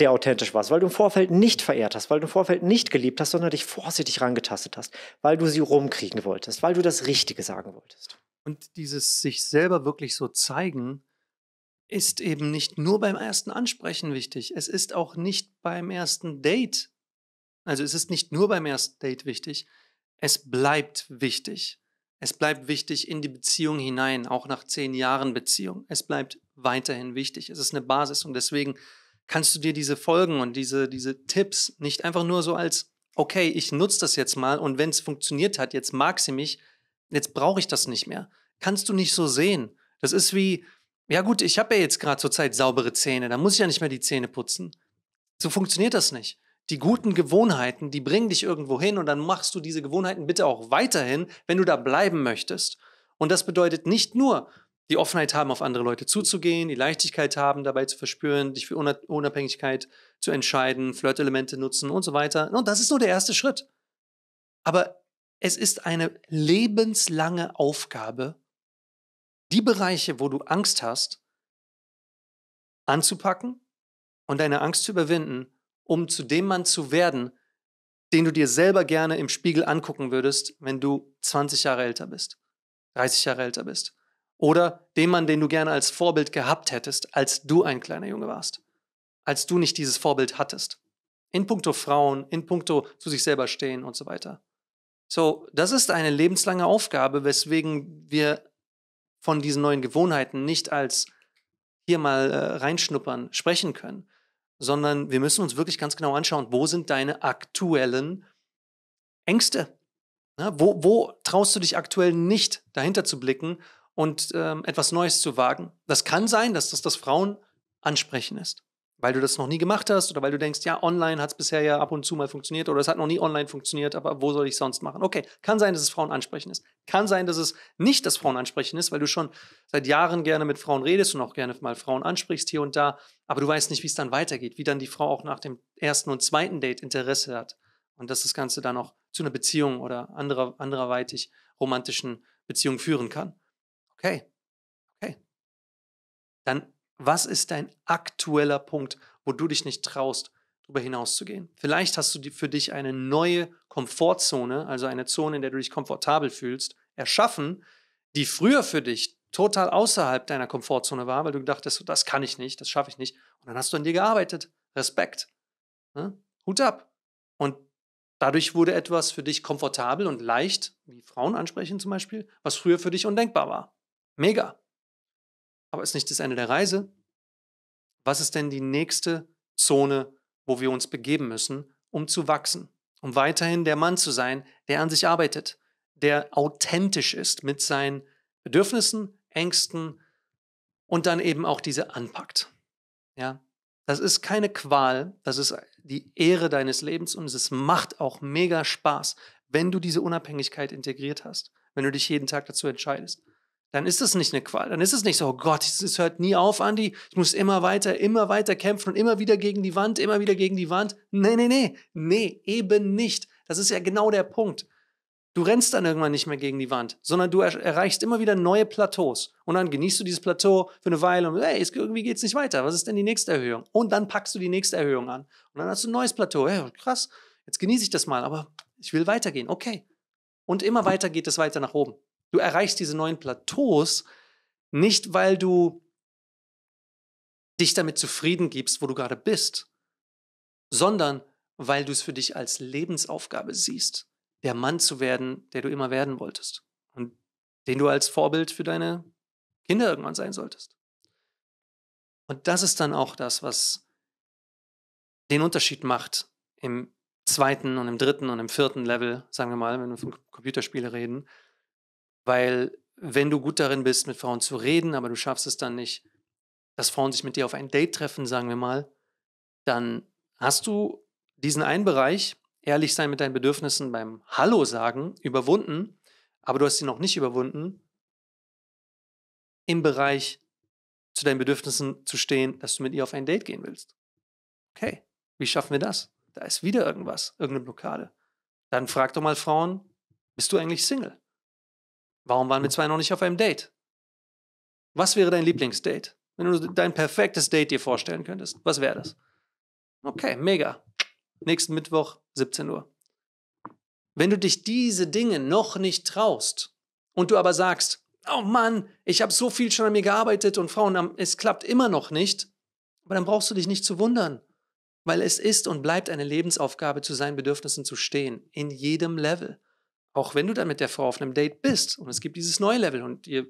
der authentisch warst, weil du im Vorfeld nicht verehrt hast, weil du im Vorfeld nicht geliebt hast, sondern dich vorsichtig rangetastet hast, weil du sie rumkriegen wolltest, weil du das Richtige sagen wolltest. Und dieses sich selber wirklich so zeigen, ist eben nicht nur beim ersten Ansprechen wichtig. Es ist auch nicht beim ersten Date. Also es ist nicht nur beim ersten Date wichtig. Es bleibt wichtig. Es bleibt wichtig in die Beziehung hinein, auch nach zehn Jahren Beziehung. Es bleibt weiterhin wichtig. Es ist eine Basis und deswegen kannst du dir diese Folgen und diese, diese Tipps nicht einfach nur so als, okay, ich nutze das jetzt mal und wenn es funktioniert hat, jetzt mag sie mich, jetzt brauche ich das nicht mehr. Kannst du nicht so sehen. Das ist wie, ja gut, ich habe ja jetzt gerade zurzeit saubere Zähne, da muss ich ja nicht mehr die Zähne putzen. So funktioniert das nicht. Die guten Gewohnheiten, die bringen dich irgendwo hin und dann machst du diese Gewohnheiten bitte auch weiterhin, wenn du da bleiben möchtest. Und das bedeutet nicht nur, die Offenheit haben, auf andere Leute zuzugehen, die Leichtigkeit haben, dabei zu verspüren, dich für Unabhängigkeit zu entscheiden, Flirtelemente nutzen und so weiter. Und das ist nur der erste Schritt. Aber es ist eine lebenslange Aufgabe, die Bereiche, wo du Angst hast, anzupacken und deine Angst zu überwinden, um zu dem Mann zu werden, den du dir selber gerne im Spiegel angucken würdest, wenn du 20 Jahre älter bist, 30 Jahre älter bist. Oder dem Mann, den du gerne als Vorbild gehabt hättest, als du ein kleiner Junge warst, als du nicht dieses Vorbild hattest. In puncto Frauen, in puncto zu sich selber stehen und so weiter. So, das ist eine lebenslange Aufgabe, weswegen wir von diesen neuen Gewohnheiten nicht als hier mal äh, reinschnuppern sprechen können, sondern wir müssen uns wirklich ganz genau anschauen, wo sind deine aktuellen Ängste? Na, ne, wo, wo traust du dich aktuell nicht dahinter zu blicken und ähm, etwas Neues zu wagen? Das kann sein, dass das das Frauen ansprechen ist weil du das noch nie gemacht hast oder weil du denkst, ja, online hat es bisher ja ab und zu mal funktioniert oder es hat noch nie online funktioniert, aber wo soll ich sonst machen? Okay, kann sein, dass es Frauen ansprechen ist. Kann sein, dass es nicht das Frauen ansprechen ist, weil du schon seit Jahren gerne mit Frauen redest und auch gerne mal Frauen ansprichst hier und da, aber du weißt nicht, wie es dann weitergeht, wie dann die Frau auch nach dem ersten und zweiten Date Interesse hat und dass das Ganze dann auch zu einer Beziehung oder anderer, anderweitig romantischen Beziehung führen kann. Okay, okay. Dann was ist dein aktueller Punkt, wo du dich nicht traust, darüber hinauszugehen? Vielleicht hast du für dich eine neue Komfortzone, also eine Zone, in der du dich komfortabel fühlst, erschaffen, die früher für dich total außerhalb deiner Komfortzone war, weil du gedacht hast, das kann ich nicht, das schaffe ich nicht. Und dann hast du an dir gearbeitet. Respekt. Ne? Hut ab. Und dadurch wurde etwas für dich komfortabel und leicht, wie Frauen ansprechen zum Beispiel, was früher für dich undenkbar war. Mega. Aber ist nicht das Ende der Reise? Was ist denn die nächste Zone, wo wir uns begeben müssen, um zu wachsen, um weiterhin der Mann zu sein, der an sich arbeitet, der authentisch ist mit seinen Bedürfnissen, Ängsten und dann eben auch diese anpackt. Ja, das ist keine Qual, das ist die Ehre deines Lebens und es macht auch mega Spaß, wenn du diese Unabhängigkeit integriert hast, wenn du dich jeden Tag dazu entscheidest dann ist das nicht eine Qual, dann ist es nicht so, oh Gott, es hört nie auf, Andi, ich muss immer weiter, immer weiter kämpfen und immer wieder gegen die Wand, immer wieder gegen die Wand. Nee, nee, nee, nee, eben nicht. Das ist ja genau der Punkt. Du rennst dann irgendwann nicht mehr gegen die Wand, sondern du er erreichst immer wieder neue Plateaus. Und dann genießt du dieses Plateau für eine Weile und hey, irgendwie geht es nicht weiter. Was ist denn die nächste Erhöhung? Und dann packst du die nächste Erhöhung an. Und dann hast du ein neues Plateau. Hey, krass, jetzt genieße ich das mal, aber ich will weitergehen. Okay. Und immer weiter geht es weiter nach oben. Du erreichst diese neuen Plateaus nicht, weil du dich damit zufrieden gibst, wo du gerade bist, sondern weil du es für dich als Lebensaufgabe siehst, der Mann zu werden, der du immer werden wolltest und den du als Vorbild für deine Kinder irgendwann sein solltest. Und das ist dann auch das, was den Unterschied macht im zweiten und im dritten und im vierten Level, sagen wir mal, wenn wir von Computerspiele reden, weil wenn du gut darin bist, mit Frauen zu reden, aber du schaffst es dann nicht, dass Frauen sich mit dir auf ein Date treffen, sagen wir mal, dann hast du diesen einen Bereich, ehrlich sein mit deinen Bedürfnissen beim Hallo sagen, überwunden, aber du hast sie noch nicht überwunden, im Bereich zu deinen Bedürfnissen zu stehen, dass du mit ihr auf ein Date gehen willst. Okay, wie schaffen wir das? Da ist wieder irgendwas, irgendeine Blockade. Dann frag doch mal Frauen, bist du eigentlich Single? Warum waren wir zwei noch nicht auf einem Date? Was wäre dein Lieblingsdate? Wenn du dein perfektes Date dir vorstellen könntest, was wäre das? Okay, mega. Nächsten Mittwoch, 17 Uhr. Wenn du dich diese Dinge noch nicht traust und du aber sagst, oh Mann, ich habe so viel schon an mir gearbeitet und Frauen, es klappt immer noch nicht, aber dann brauchst du dich nicht zu wundern, weil es ist und bleibt eine Lebensaufgabe, zu seinen Bedürfnissen zu stehen, in jedem Level auch wenn du dann mit der Frau auf einem Date bist und es gibt dieses neue Level und ihr,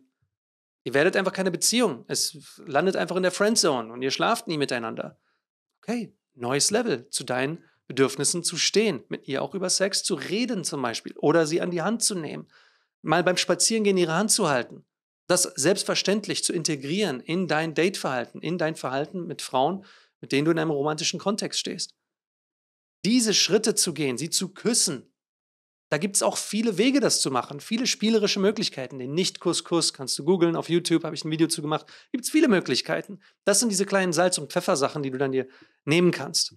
ihr werdet einfach keine Beziehung. Es landet einfach in der Friendzone und ihr schlaft nie miteinander. Okay, neues Level zu deinen Bedürfnissen zu stehen, mit ihr auch über Sex zu reden zum Beispiel oder sie an die Hand zu nehmen, mal beim Spazierengehen ihre Hand zu halten, das selbstverständlich zu integrieren in dein Dateverhalten, in dein Verhalten mit Frauen, mit denen du in einem romantischen Kontext stehst. Diese Schritte zu gehen, sie zu küssen, da gibt es auch viele Wege, das zu machen, viele spielerische Möglichkeiten. Den Nicht-Couscous kannst du googeln, auf YouTube habe ich ein Video zu gemacht. Gibt es viele Möglichkeiten. Das sind diese kleinen Salz- und Pfeffersachen, die du dann dir nehmen kannst.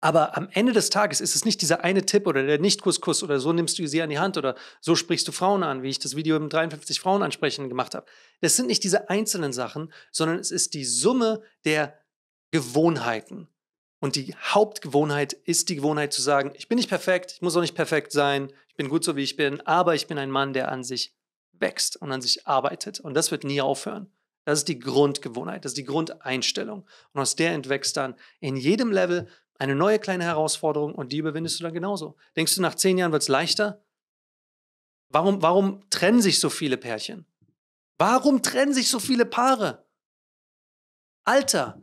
Aber am Ende des Tages ist es nicht dieser eine Tipp oder der Nicht-Couscous oder so nimmst du sie an die Hand oder so sprichst du Frauen an, wie ich das Video im 53 Frauen ansprechen gemacht habe. Das sind nicht diese einzelnen Sachen, sondern es ist die Summe der Gewohnheiten. Und die Hauptgewohnheit ist die Gewohnheit zu sagen, ich bin nicht perfekt, ich muss auch nicht perfekt sein, ich bin gut so, wie ich bin, aber ich bin ein Mann, der an sich wächst und an sich arbeitet. Und das wird nie aufhören. Das ist die Grundgewohnheit, das ist die Grundeinstellung. Und aus der entwächst dann in jedem Level eine neue kleine Herausforderung und die überwindest du dann genauso. Denkst du, nach zehn Jahren wird es leichter? Warum, warum trennen sich so viele Pärchen? Warum trennen sich so viele Paare? Alter,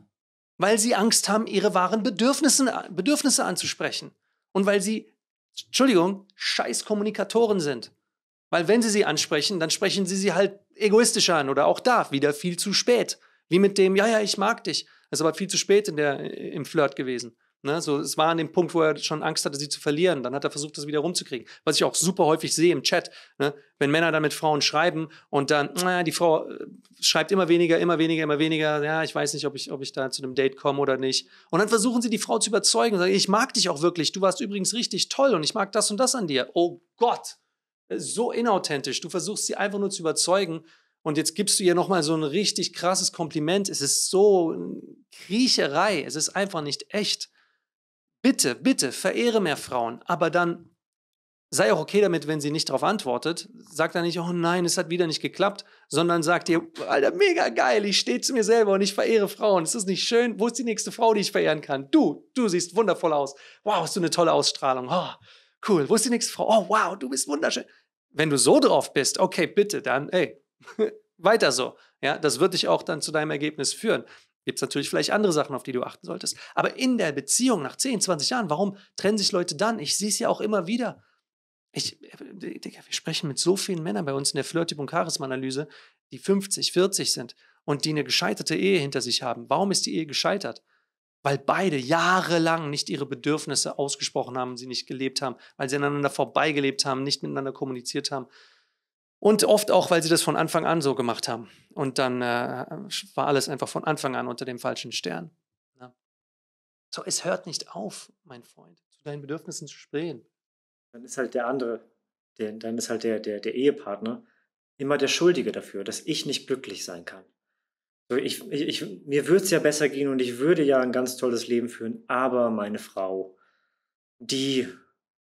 weil sie Angst haben, ihre wahren Bedürfnisse, Bedürfnisse anzusprechen. Und weil sie, Entschuldigung, scheiß Kommunikatoren sind. Weil wenn sie sie ansprechen, dann sprechen sie sie halt egoistisch an oder auch da wieder viel zu spät. Wie mit dem, ja, ja, ich mag dich. Das ist aber viel zu spät in der, im Flirt gewesen. Ne, so, es war an dem Punkt, wo er schon Angst hatte, sie zu verlieren. Dann hat er versucht, das wieder rumzukriegen. Was ich auch super häufig sehe im Chat, ne, wenn Männer dann mit Frauen schreiben und dann, naja, die Frau äh, schreibt immer weniger, immer weniger, immer weniger. Ja, ich weiß nicht, ob ich, ob ich da zu einem Date komme oder nicht. Und dann versuchen sie, die Frau zu überzeugen. Sagen, ich mag dich auch wirklich. Du warst übrigens richtig toll und ich mag das und das an dir. Oh Gott, äh, so inauthentisch. Du versuchst sie einfach nur zu überzeugen. Und jetzt gibst du ihr nochmal so ein richtig krasses Kompliment. Es ist so äh, Kriecherei. Es ist einfach nicht echt bitte, bitte, verehre mehr Frauen, aber dann sei auch okay damit, wenn sie nicht darauf antwortet. Sag dann nicht, oh nein, es hat wieder nicht geklappt, sondern sag dir, Alter, mega geil, ich stehe zu mir selber und ich verehre Frauen. Ist das nicht schön? Wo ist die nächste Frau, die ich verehren kann? Du, du siehst wundervoll aus. Wow, hast du eine tolle Ausstrahlung. Oh, cool. Wo ist die nächste Frau? Oh, wow, du bist wunderschön. Wenn du so drauf bist, okay, bitte, dann, ey, weiter so. Ja, das wird dich auch dann zu deinem Ergebnis führen. Gibt es natürlich vielleicht andere Sachen, auf die du achten solltest. Aber in der Beziehung nach 10, 20 Jahren, warum trennen sich Leute dann? Ich sehe es ja auch immer wieder. Ich, äh, Digga, wir sprechen mit so vielen Männern bei uns in der Flirttyp- und Charisma-Analyse, die 50, 40 sind und die eine gescheiterte Ehe hinter sich haben. Warum ist die Ehe gescheitert? Weil beide jahrelang nicht ihre Bedürfnisse ausgesprochen haben, sie nicht gelebt haben, weil sie aneinander vorbeigelebt haben, nicht miteinander kommuniziert haben. Und oft auch, weil sie das von Anfang an so gemacht haben. Und dann äh, war alles einfach von Anfang an unter dem falschen Stern. Ja. Ne? So, es hört nicht auf, mein Freund, zu deinen Bedürfnissen zu sprechen. Dann ist halt der andere, der, dann ist halt der, der, der Ehepartner immer der Schuldige dafür, dass ich nicht glücklich sein kann. ich, ich, ich, mir würde es ja besser gehen und ich würde ja ein ganz tolles Leben führen, aber meine Frau, die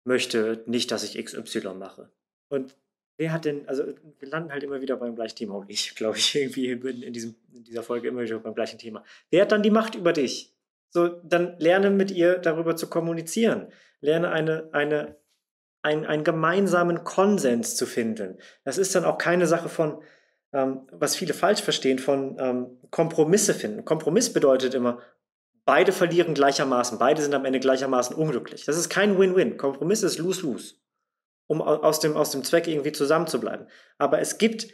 möchte nicht, dass ich XY mache. Und Wer hat denn, also wir landen halt immer wieder beim gleichen Thema und ich, glaube ich, irgendwie in, diesem, in dieser Folge immer wieder beim gleichen Thema. Wer hat dann die Macht über dich? So, dann lerne mit ihr darüber zu kommunizieren. Lerne eine, eine, ein, einen gemeinsamen Konsens zu finden. Das ist dann auch keine Sache von, ähm, was viele falsch verstehen, von ähm, Kompromisse finden. Kompromiss bedeutet immer, beide verlieren gleichermaßen, beide sind am Ende gleichermaßen unglücklich. Das ist kein Win-Win. Kompromiss ist lose-lose um aus dem, aus dem Zweck irgendwie zusammenzubleiben. Aber es gibt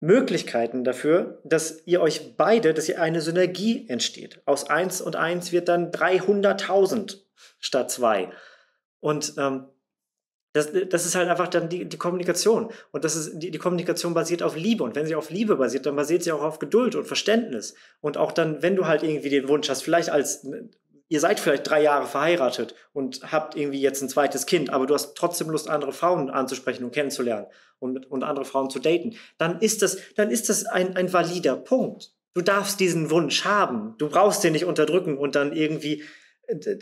Möglichkeiten dafür, dass ihr euch beide, dass ihr eine Synergie entsteht. Aus 1 und 1 wird dann 300.000 statt 2. Und ähm, das, das ist halt einfach dann die, die Kommunikation. Und das ist, die, die Kommunikation basiert auf Liebe. Und wenn sie auf Liebe basiert, dann basiert sie auch auf Geduld und Verständnis. Und auch dann, wenn du halt irgendwie den Wunsch hast, vielleicht als ihr seid vielleicht drei Jahre verheiratet und habt irgendwie jetzt ein zweites Kind, aber du hast trotzdem Lust, andere Frauen anzusprechen und kennenzulernen und, und andere Frauen zu daten, dann ist das, dann ist das ein, ein valider Punkt. Du darfst diesen Wunsch haben. Du brauchst den nicht unterdrücken und dann irgendwie,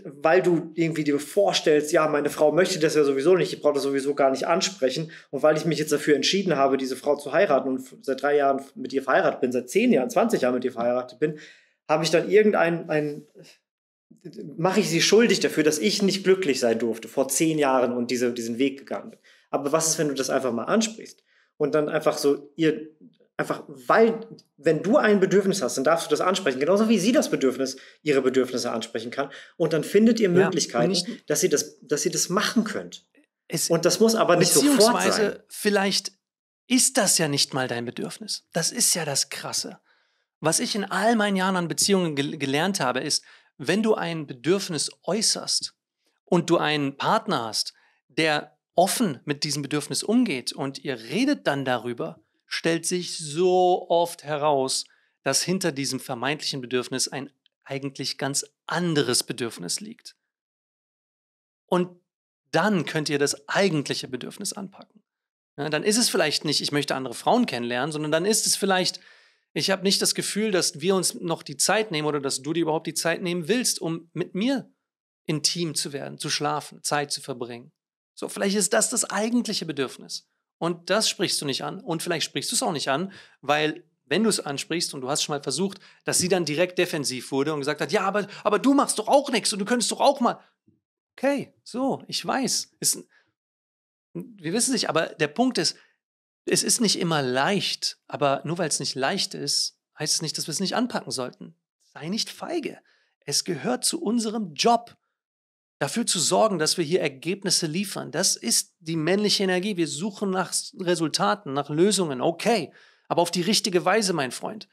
weil du irgendwie dir vorstellst, ja, meine Frau möchte das ja sowieso nicht, ich brauche das sowieso gar nicht ansprechen. Und weil ich mich jetzt dafür entschieden habe, diese Frau zu heiraten und seit drei Jahren mit ihr verheiratet bin, seit zehn Jahren, 20 Jahren mit ihr verheiratet bin, habe ich dann irgendein, ein, mache ich sie schuldig dafür, dass ich nicht glücklich sein durfte vor zehn Jahren und diese, diesen Weg gegangen bin. Aber was ist, wenn du das einfach mal ansprichst und dann einfach so ihr einfach, weil wenn du ein Bedürfnis hast, dann darfst du das ansprechen, genauso wie sie das Bedürfnis, ihre Bedürfnisse ansprechen kann. Und dann findet ihr Möglichkeiten, ja, dass, sie das, dass ihr das machen könnt. Es und das muss aber nicht sofort sein. Vielleicht ist das ja nicht mal dein Bedürfnis. Das ist ja das Krasse. Was ich in all meinen Jahren an Beziehungen ge gelernt habe, ist, wenn du ein Bedürfnis äußerst und du einen Partner hast, der offen mit diesem Bedürfnis umgeht und ihr redet dann darüber, stellt sich so oft heraus, dass hinter diesem vermeintlichen Bedürfnis ein eigentlich ganz anderes Bedürfnis liegt. Und dann könnt ihr das eigentliche Bedürfnis anpacken. Ja, dann ist es vielleicht nicht, ich möchte andere Frauen kennenlernen, sondern dann ist es vielleicht, ich habe nicht das Gefühl, dass wir uns noch die Zeit nehmen oder dass du dir überhaupt die Zeit nehmen willst, um mit mir intim zu werden, zu schlafen, Zeit zu verbringen. So, vielleicht ist das das eigentliche Bedürfnis. Und das sprichst du nicht an. Und vielleicht sprichst du es auch nicht an, weil wenn du es ansprichst und du hast schon mal versucht, dass sie dann direkt defensiv wurde und gesagt hat, ja, aber, aber du machst doch auch nichts und du könntest doch auch mal. Okay, so, ich weiß. Ist, wir wissen es nicht, aber der Punkt ist, es ist nicht immer leicht, aber nur weil es nicht leicht ist, heißt es nicht, dass wir es nicht anpacken sollten. Sei nicht feige. Es gehört zu unserem Job, dafür zu sorgen, dass wir hier Ergebnisse liefern. Das ist die männliche Energie. Wir suchen nach Resultaten, nach Lösungen. Okay, aber auf die richtige Weise, mein Freund.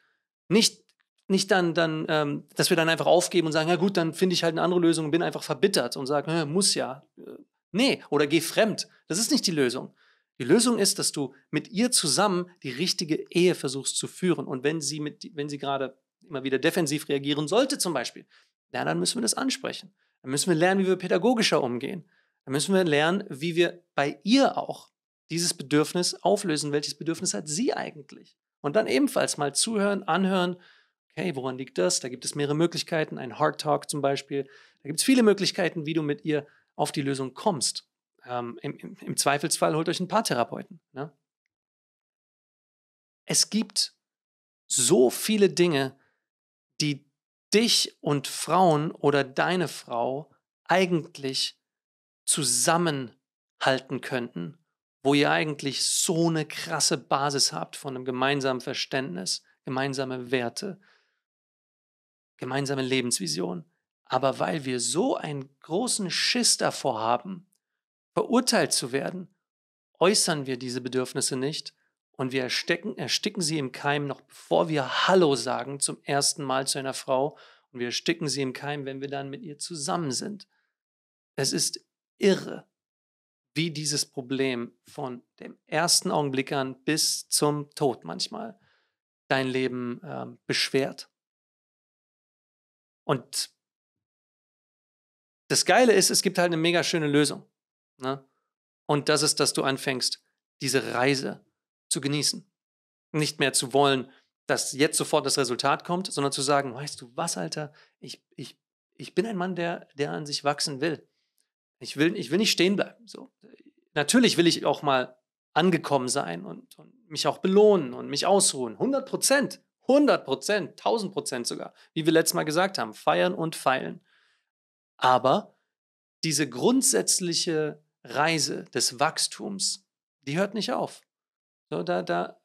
Nicht, nicht dann, dann ähm, dass wir dann einfach aufgeben und sagen, ja gut, dann finde ich halt eine andere Lösung und bin einfach verbittert und sage, muss ja. Äh, nee, oder geh fremd. Das ist nicht die Lösung. Die Lösung ist, dass du mit ihr zusammen die richtige Ehe versuchst zu führen. Und wenn sie, mit, wenn sie gerade immer wieder defensiv reagieren sollte zum Beispiel, na, dann müssen wir das ansprechen. Dann müssen wir lernen, wie wir pädagogischer umgehen. Dann müssen wir lernen, wie wir bei ihr auch dieses Bedürfnis auflösen. Welches Bedürfnis hat sie eigentlich? Und dann ebenfalls mal zuhören, anhören. Okay, woran liegt das? Da gibt es mehrere Möglichkeiten. Ein Hard Talk zum Beispiel. Da gibt es viele Möglichkeiten, wie du mit ihr auf die Lösung kommst. Ähm, im, im, Zweifelsfall holt euch ein paar Therapeuten. Ne? Es gibt so viele Dinge, die dich und Frauen oder deine Frau eigentlich zusammenhalten könnten, wo ihr eigentlich so eine krasse Basis habt von einem gemeinsamen Verständnis, gemeinsame Werte, gemeinsame Lebensvision. Aber weil wir so einen großen Schiss davor haben, verurteilt zu werden, äußern wir diese Bedürfnisse nicht und wir ersticken, ersticken sie im Keim noch bevor wir Hallo sagen zum ersten Mal zu einer Frau und wir ersticken sie im Keim, wenn wir dann mit ihr zusammen sind. Es ist irre, wie dieses Problem von dem ersten Augenblick an bis zum Tod manchmal dein Leben äh, beschwert. Und das Geile ist, es gibt halt eine mega schöne Lösung. Ne? Und das ist, dass du anfängst, diese Reise zu genießen. Nicht mehr zu wollen, dass jetzt sofort das Resultat kommt, sondern zu sagen, weißt du was, Alter, ich, ich, ich bin ein Mann, der, der an sich wachsen will. Ich will, ich will nicht stehen bleiben. So. Natürlich will ich auch mal angekommen sein und, und mich auch belohnen und mich ausruhen. 100 Prozent, 100 Prozent, 1000 Prozent sogar, wie wir letztes Mal gesagt haben, feiern und feilen. Aber diese grundsätzliche Reise des Wachstums, die hört nicht auf. So, da, da,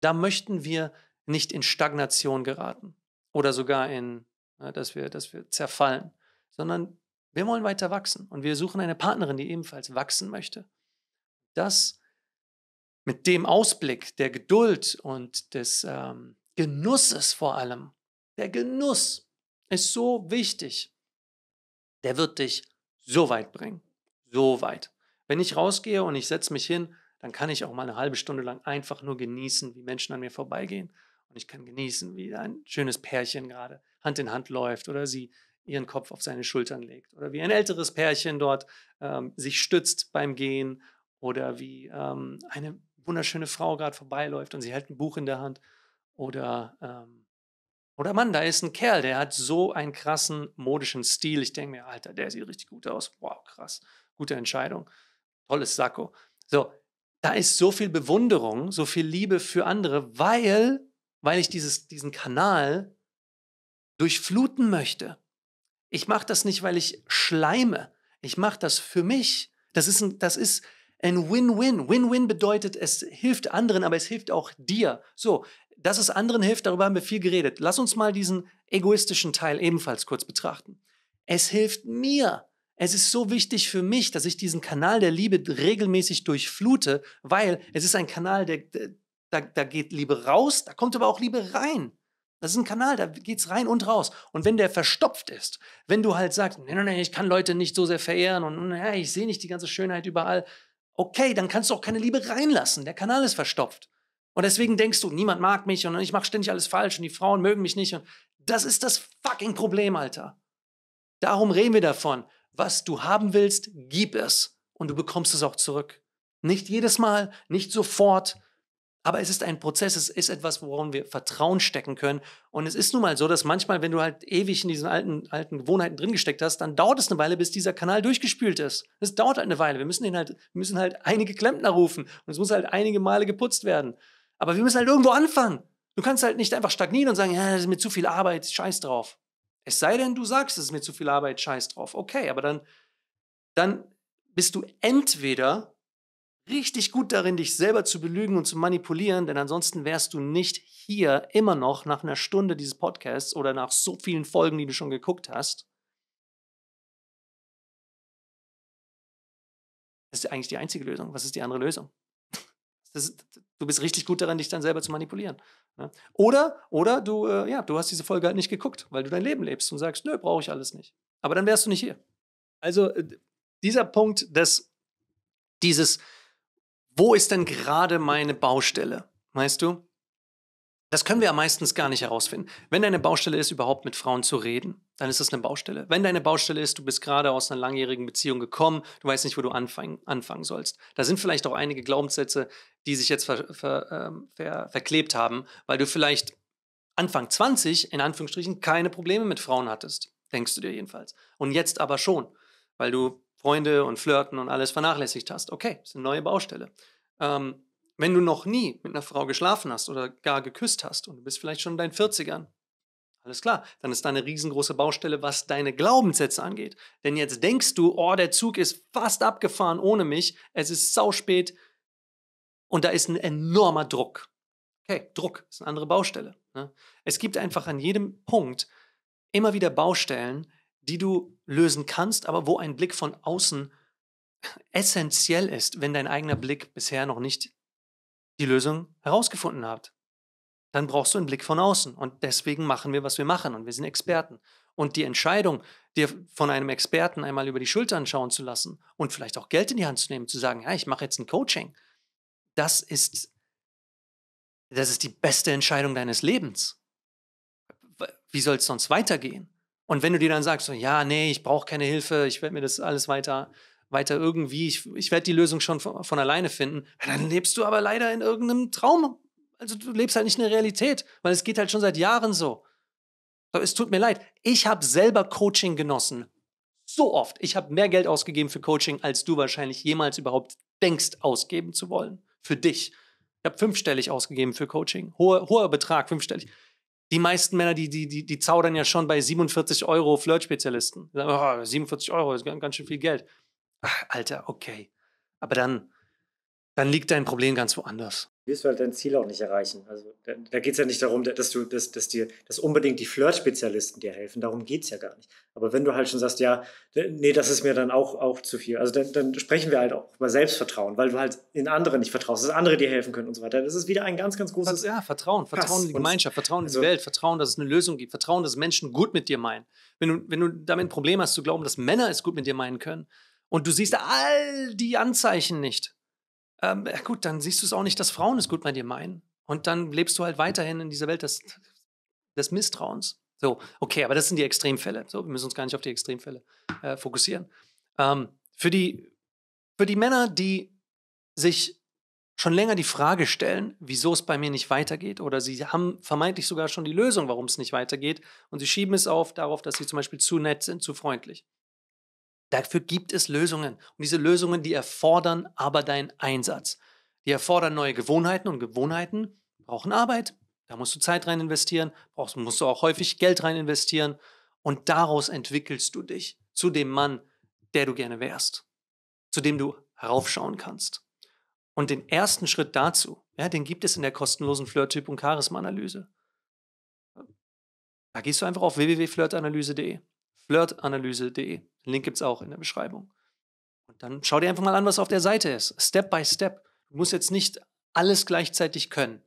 da möchten wir nicht in Stagnation geraten oder sogar in, ne, dass, wir, dass wir zerfallen, sondern wir wollen weiter wachsen und wir suchen eine Partnerin, die ebenfalls wachsen möchte. Das mit dem Ausblick der Geduld und des ähm, Genusses vor allem. Der Genuss ist so wichtig. Der wird dich so weit bringen so weit. Wenn ich rausgehe und ich setze mich hin, dann kann ich auch mal eine halbe Stunde lang einfach nur genießen, wie Menschen an mir vorbeigehen. Und ich kann genießen, wie ein schönes Pärchen gerade Hand in Hand läuft oder sie ihren Kopf auf seine Schultern legt oder wie ein älteres Pärchen dort ähm, sich stützt beim Gehen oder wie ähm, eine wunderschöne Frau gerade vorbeiläuft und sie hält ein Buch in der Hand oder ähm, oder Mann, da ist ein Kerl, der hat so einen krassen modischen Stil. Ich denke mir, Alter, der sieht richtig gut aus. Wow, krass gute Entscheidung, tolles Sakko. So, da ist so viel Bewunderung, so viel Liebe für andere, weil, weil ich dieses, diesen Kanal durchfluten möchte. Ich mache das nicht, weil ich schleime. Ich mache das für mich. Das ist ein, das ist ein Win-Win. Win-Win bedeutet, es hilft anderen, aber es hilft auch dir. So, dass es anderen hilft, darüber haben wir viel geredet. Lass uns mal diesen egoistischen Teil ebenfalls kurz betrachten. Es hilft mir. Es ist so wichtig für mich, dass ich diesen Kanal der Liebe regelmäßig durchflute, weil es ist ein Kanal, der, der da, da geht Liebe raus, da kommt aber auch Liebe rein. Das ist ein Kanal, da geht es rein und raus. Und wenn der verstopft ist, wenn du halt sagst, nee, nee, nee, ich kann Leute nicht so sehr verehren und nee, ich sehe nicht die ganze Schönheit überall, okay, dann kannst du auch keine Liebe reinlassen. Der Kanal ist verstopft. Und deswegen denkst du, niemand mag mich und ich mache ständig alles falsch und die Frauen mögen mich nicht. Und das ist das fucking Problem, Alter. Darum reden wir davon was du haben willst, gib es und du bekommst es auch zurück. Nicht jedes Mal, nicht sofort, aber es ist ein Prozess, es ist etwas, woran wir Vertrauen stecken können. Und es ist nun mal so, dass manchmal, wenn du halt ewig in diesen alten, alten Gewohnheiten drin gesteckt hast, dann dauert es eine Weile, bis dieser Kanal durchgespült ist. Es dauert halt eine Weile. Wir müssen, ihn halt, müssen halt einige Klempner rufen und es muss halt einige Male geputzt werden. Aber wir müssen halt irgendwo anfangen. Du kannst halt nicht einfach stagnieren und sagen, ja, das ist mir zu viel Arbeit, scheiß drauf. Es sei denn, du sagst, es ist mir zu viel Arbeit, scheiß drauf. Okay, aber dann, dann bist du entweder richtig gut darin, dich selber zu belügen und zu manipulieren, denn ansonsten wärst du nicht hier immer noch nach einer Stunde dieses Podcasts oder nach so vielen Folgen, die du schon geguckt hast. Das ist eigentlich die einzige Lösung. Was ist die andere Lösung? Das ist, Du bist richtig gut daran, dich dann selber zu manipulieren. Ne? Oder, oder du, äh, ja, du hast diese Folge halt nicht geguckt, weil du dein Leben lebst und sagst, nö, brauche ich alles nicht. Aber dann wärst du nicht hier. Also äh, dieser Punkt, dass dieses, wo ist denn gerade meine Baustelle? Weißt du? Das können wir ja meistens gar nicht herausfinden. Wenn deine Baustelle ist, überhaupt mit Frauen zu reden, dann ist das eine Baustelle. Wenn deine Baustelle ist, du bist gerade aus einer langjährigen Beziehung gekommen, du weißt nicht, wo du anfangen, anfangen sollst. Da sind vielleicht auch einige Glaubenssätze, die sich jetzt ver, ver, äh, ver, verklebt haben, weil du vielleicht Anfang 20 in Anführungsstrichen keine Probleme mit Frauen hattest, denkst du dir jedenfalls. Und jetzt aber schon, weil du Freunde und Flirten und alles vernachlässigt hast. Okay, das ist eine neue Baustelle. Ähm, wenn du noch nie mit einer Frau geschlafen hast oder gar geküsst hast und du bist vielleicht schon in deinen 40ern, alles klar, dann ist da eine riesengroße Baustelle, was deine Glaubenssätze angeht. Denn jetzt denkst du, oh, der Zug ist fast abgefahren ohne mich, es ist sauspät und da ist ein enormer Druck. Okay, Druck ist eine andere Baustelle. Ne? Es gibt einfach an jedem Punkt immer wieder Baustellen, die du lösen kannst, aber wo ein Blick von außen essentiell ist, wenn dein eigener Blick bisher noch nicht die Lösung herausgefunden habt. Dann brauchst du einen Blick von außen und deswegen machen wir, was wir machen und wir sind Experten. Und die Entscheidung, dir von einem Experten einmal über die Schultern schauen zu lassen und vielleicht auch Geld in die Hand zu nehmen, zu sagen, ja, ich mache jetzt ein Coaching, das ist, das ist die beste Entscheidung deines Lebens. Wie soll es sonst weitergehen? Und wenn du dir dann sagst, so, ja, nee, ich brauche keine Hilfe, ich werde mir das alles weiter weiter irgendwie, ich, ich werde die Lösung schon von, von alleine finden, dann lebst du aber leider in irgendeinem Traum. Also du lebst halt nicht in der Realität, weil es geht halt schon seit Jahren so. Es tut mir leid. Ich habe selber Coaching genossen. So oft. Ich habe mehr Geld ausgegeben für Coaching, als du wahrscheinlich jemals überhaupt denkst, ausgeben zu wollen. Für dich. Ich habe fünfstellig ausgegeben für Coaching. Hohe, hoher Betrag, fünfstellig. Die meisten Männer, die, die, die, die zaudern ja schon bei 47 Euro Flirtspezialisten. Oh, 47 Euro ist ganz schön viel Geld. Ach, Alter, okay. Aber dann, dann liegt dein Problem ganz woanders. Wirst du halt dein Ziel auch nicht erreichen. Also da, da geht es ja nicht darum, dass du, dass, dass dir, dass unbedingt die Flirt-Spezialisten dir helfen. Darum geht es ja gar nicht. Aber wenn du halt schon sagst, ja, nee, das ist mir dann auch, auch zu viel. Also dann, dann sprechen wir halt auch über Selbstvertrauen, weil du halt in andere nicht vertraust, dass andere dir helfen können und so weiter. Das ist wieder ein ganz, ganz großes. Ja, Vertrauen. Vertrauen Pass. in die Gemeinschaft, Vertrauen in die also Welt, Vertrauen, dass es eine Lösung gibt, Vertrauen, dass Menschen gut mit dir meinen. Wenn du, wenn du damit ein Problem hast, zu glauben, dass Männer es gut mit dir meinen können, und du siehst all die Anzeichen nicht, ähm, ja gut, dann siehst du es auch nicht, dass Frauen es gut bei dir meinen. Und dann lebst du halt weiterhin in dieser Welt des, des Misstrauens. So, okay, aber das sind die Extremfälle. So, wir müssen uns gar nicht auf die Extremfälle äh, fokussieren. Ähm, für, die, für die Männer, die sich schon länger die Frage stellen, wieso es bei mir nicht weitergeht, oder sie haben vermeintlich sogar schon die Lösung, warum es nicht weitergeht, und sie schieben es auf darauf, dass sie zum Beispiel zu nett sind, zu freundlich. Dafür gibt es Lösungen. Und diese Lösungen, die erfordern aber deinen Einsatz. Die erfordern neue Gewohnheiten und Gewohnheiten brauchen Arbeit. Da musst du Zeit rein investieren, brauchst, musst du auch häufig Geld rein investieren. Und daraus entwickelst du dich zu dem Mann, der du gerne wärst, zu dem du heraufschauen kannst. Und den ersten Schritt dazu, ja, den gibt es in der kostenlosen Flirt-Typ- und Charisma-Analyse. Da gehst du einfach auf www.flirtanalyse.de. Flirtanalyse.de. Den Link gibt es auch in der Beschreibung. Und dann schau dir einfach mal an, was auf der Seite ist. Step by Step. Du musst jetzt nicht alles gleichzeitig können.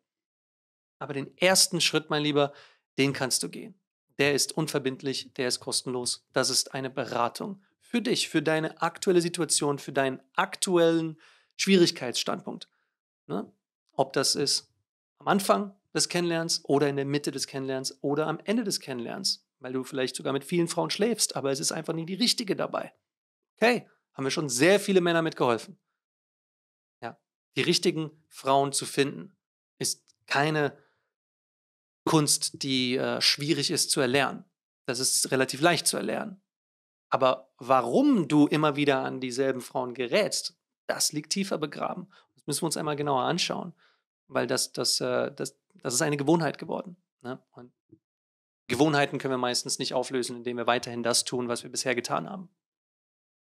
Aber den ersten Schritt, mein Lieber, den kannst du gehen. Der ist unverbindlich, der ist kostenlos. Das ist eine Beratung für dich, für deine aktuelle Situation, für deinen aktuellen Schwierigkeitsstandpunkt. Ne? Ob das ist am Anfang des Kennenlernens oder in der Mitte des Kennenlernens oder am Ende des Kennenlernens weil du vielleicht sogar mit vielen Frauen schläfst, aber es ist einfach nie die richtige dabei. Okay, haben wir schon sehr viele Männer mitgeholfen. Ja, die richtigen Frauen zu finden ist keine Kunst, die äh, schwierig ist zu erlernen. Das ist relativ leicht zu erlernen. Aber warum du immer wieder an dieselben Frauen gerätst, das liegt tiefer begraben. Das müssen wir uns einmal genauer anschauen, weil das, das, äh, das, das ist eine Gewohnheit geworden. Ne? Und Gewohnheiten können wir meistens nicht auflösen, indem wir weiterhin das tun, was wir bisher getan haben.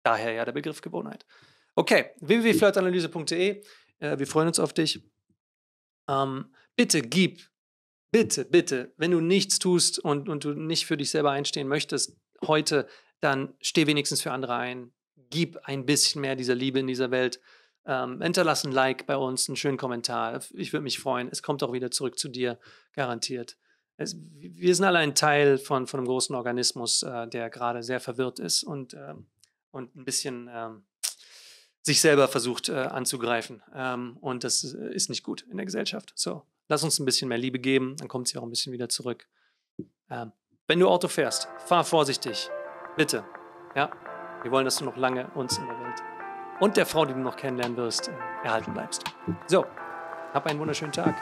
Daher ja der Begriff Gewohnheit. Okay, www.flirtanalyse.de. Äh, wir freuen uns auf dich. Ähm, bitte gib, bitte, bitte, wenn du nichts tust und, und du nicht für dich selber einstehen möchtest heute, dann steh wenigstens für andere ein. Gib ein bisschen mehr dieser Liebe in dieser Welt. Ähm, hinterlass ein Like bei uns, einen schönen Kommentar. Ich würde mich freuen. Es kommt auch wieder zurück zu dir, garantiert es, wir sind alle ein Teil von, von einem großen Organismus, äh, der gerade sehr verwirrt ist und, ähm, und ein bisschen ähm, sich selber versucht äh, anzugreifen. Ähm, und das ist nicht gut in der Gesellschaft. So, lass uns ein bisschen mehr Liebe geben, dann kommt sie auch ein bisschen wieder zurück. Ähm, wenn du Auto fährst, fahr vorsichtig. Bitte. Ja, wir wollen, dass du noch lange uns in der Welt und der Frau, die du noch kennenlernen wirst, äh, erhalten bleibst. So, hab einen wunderschönen Tag.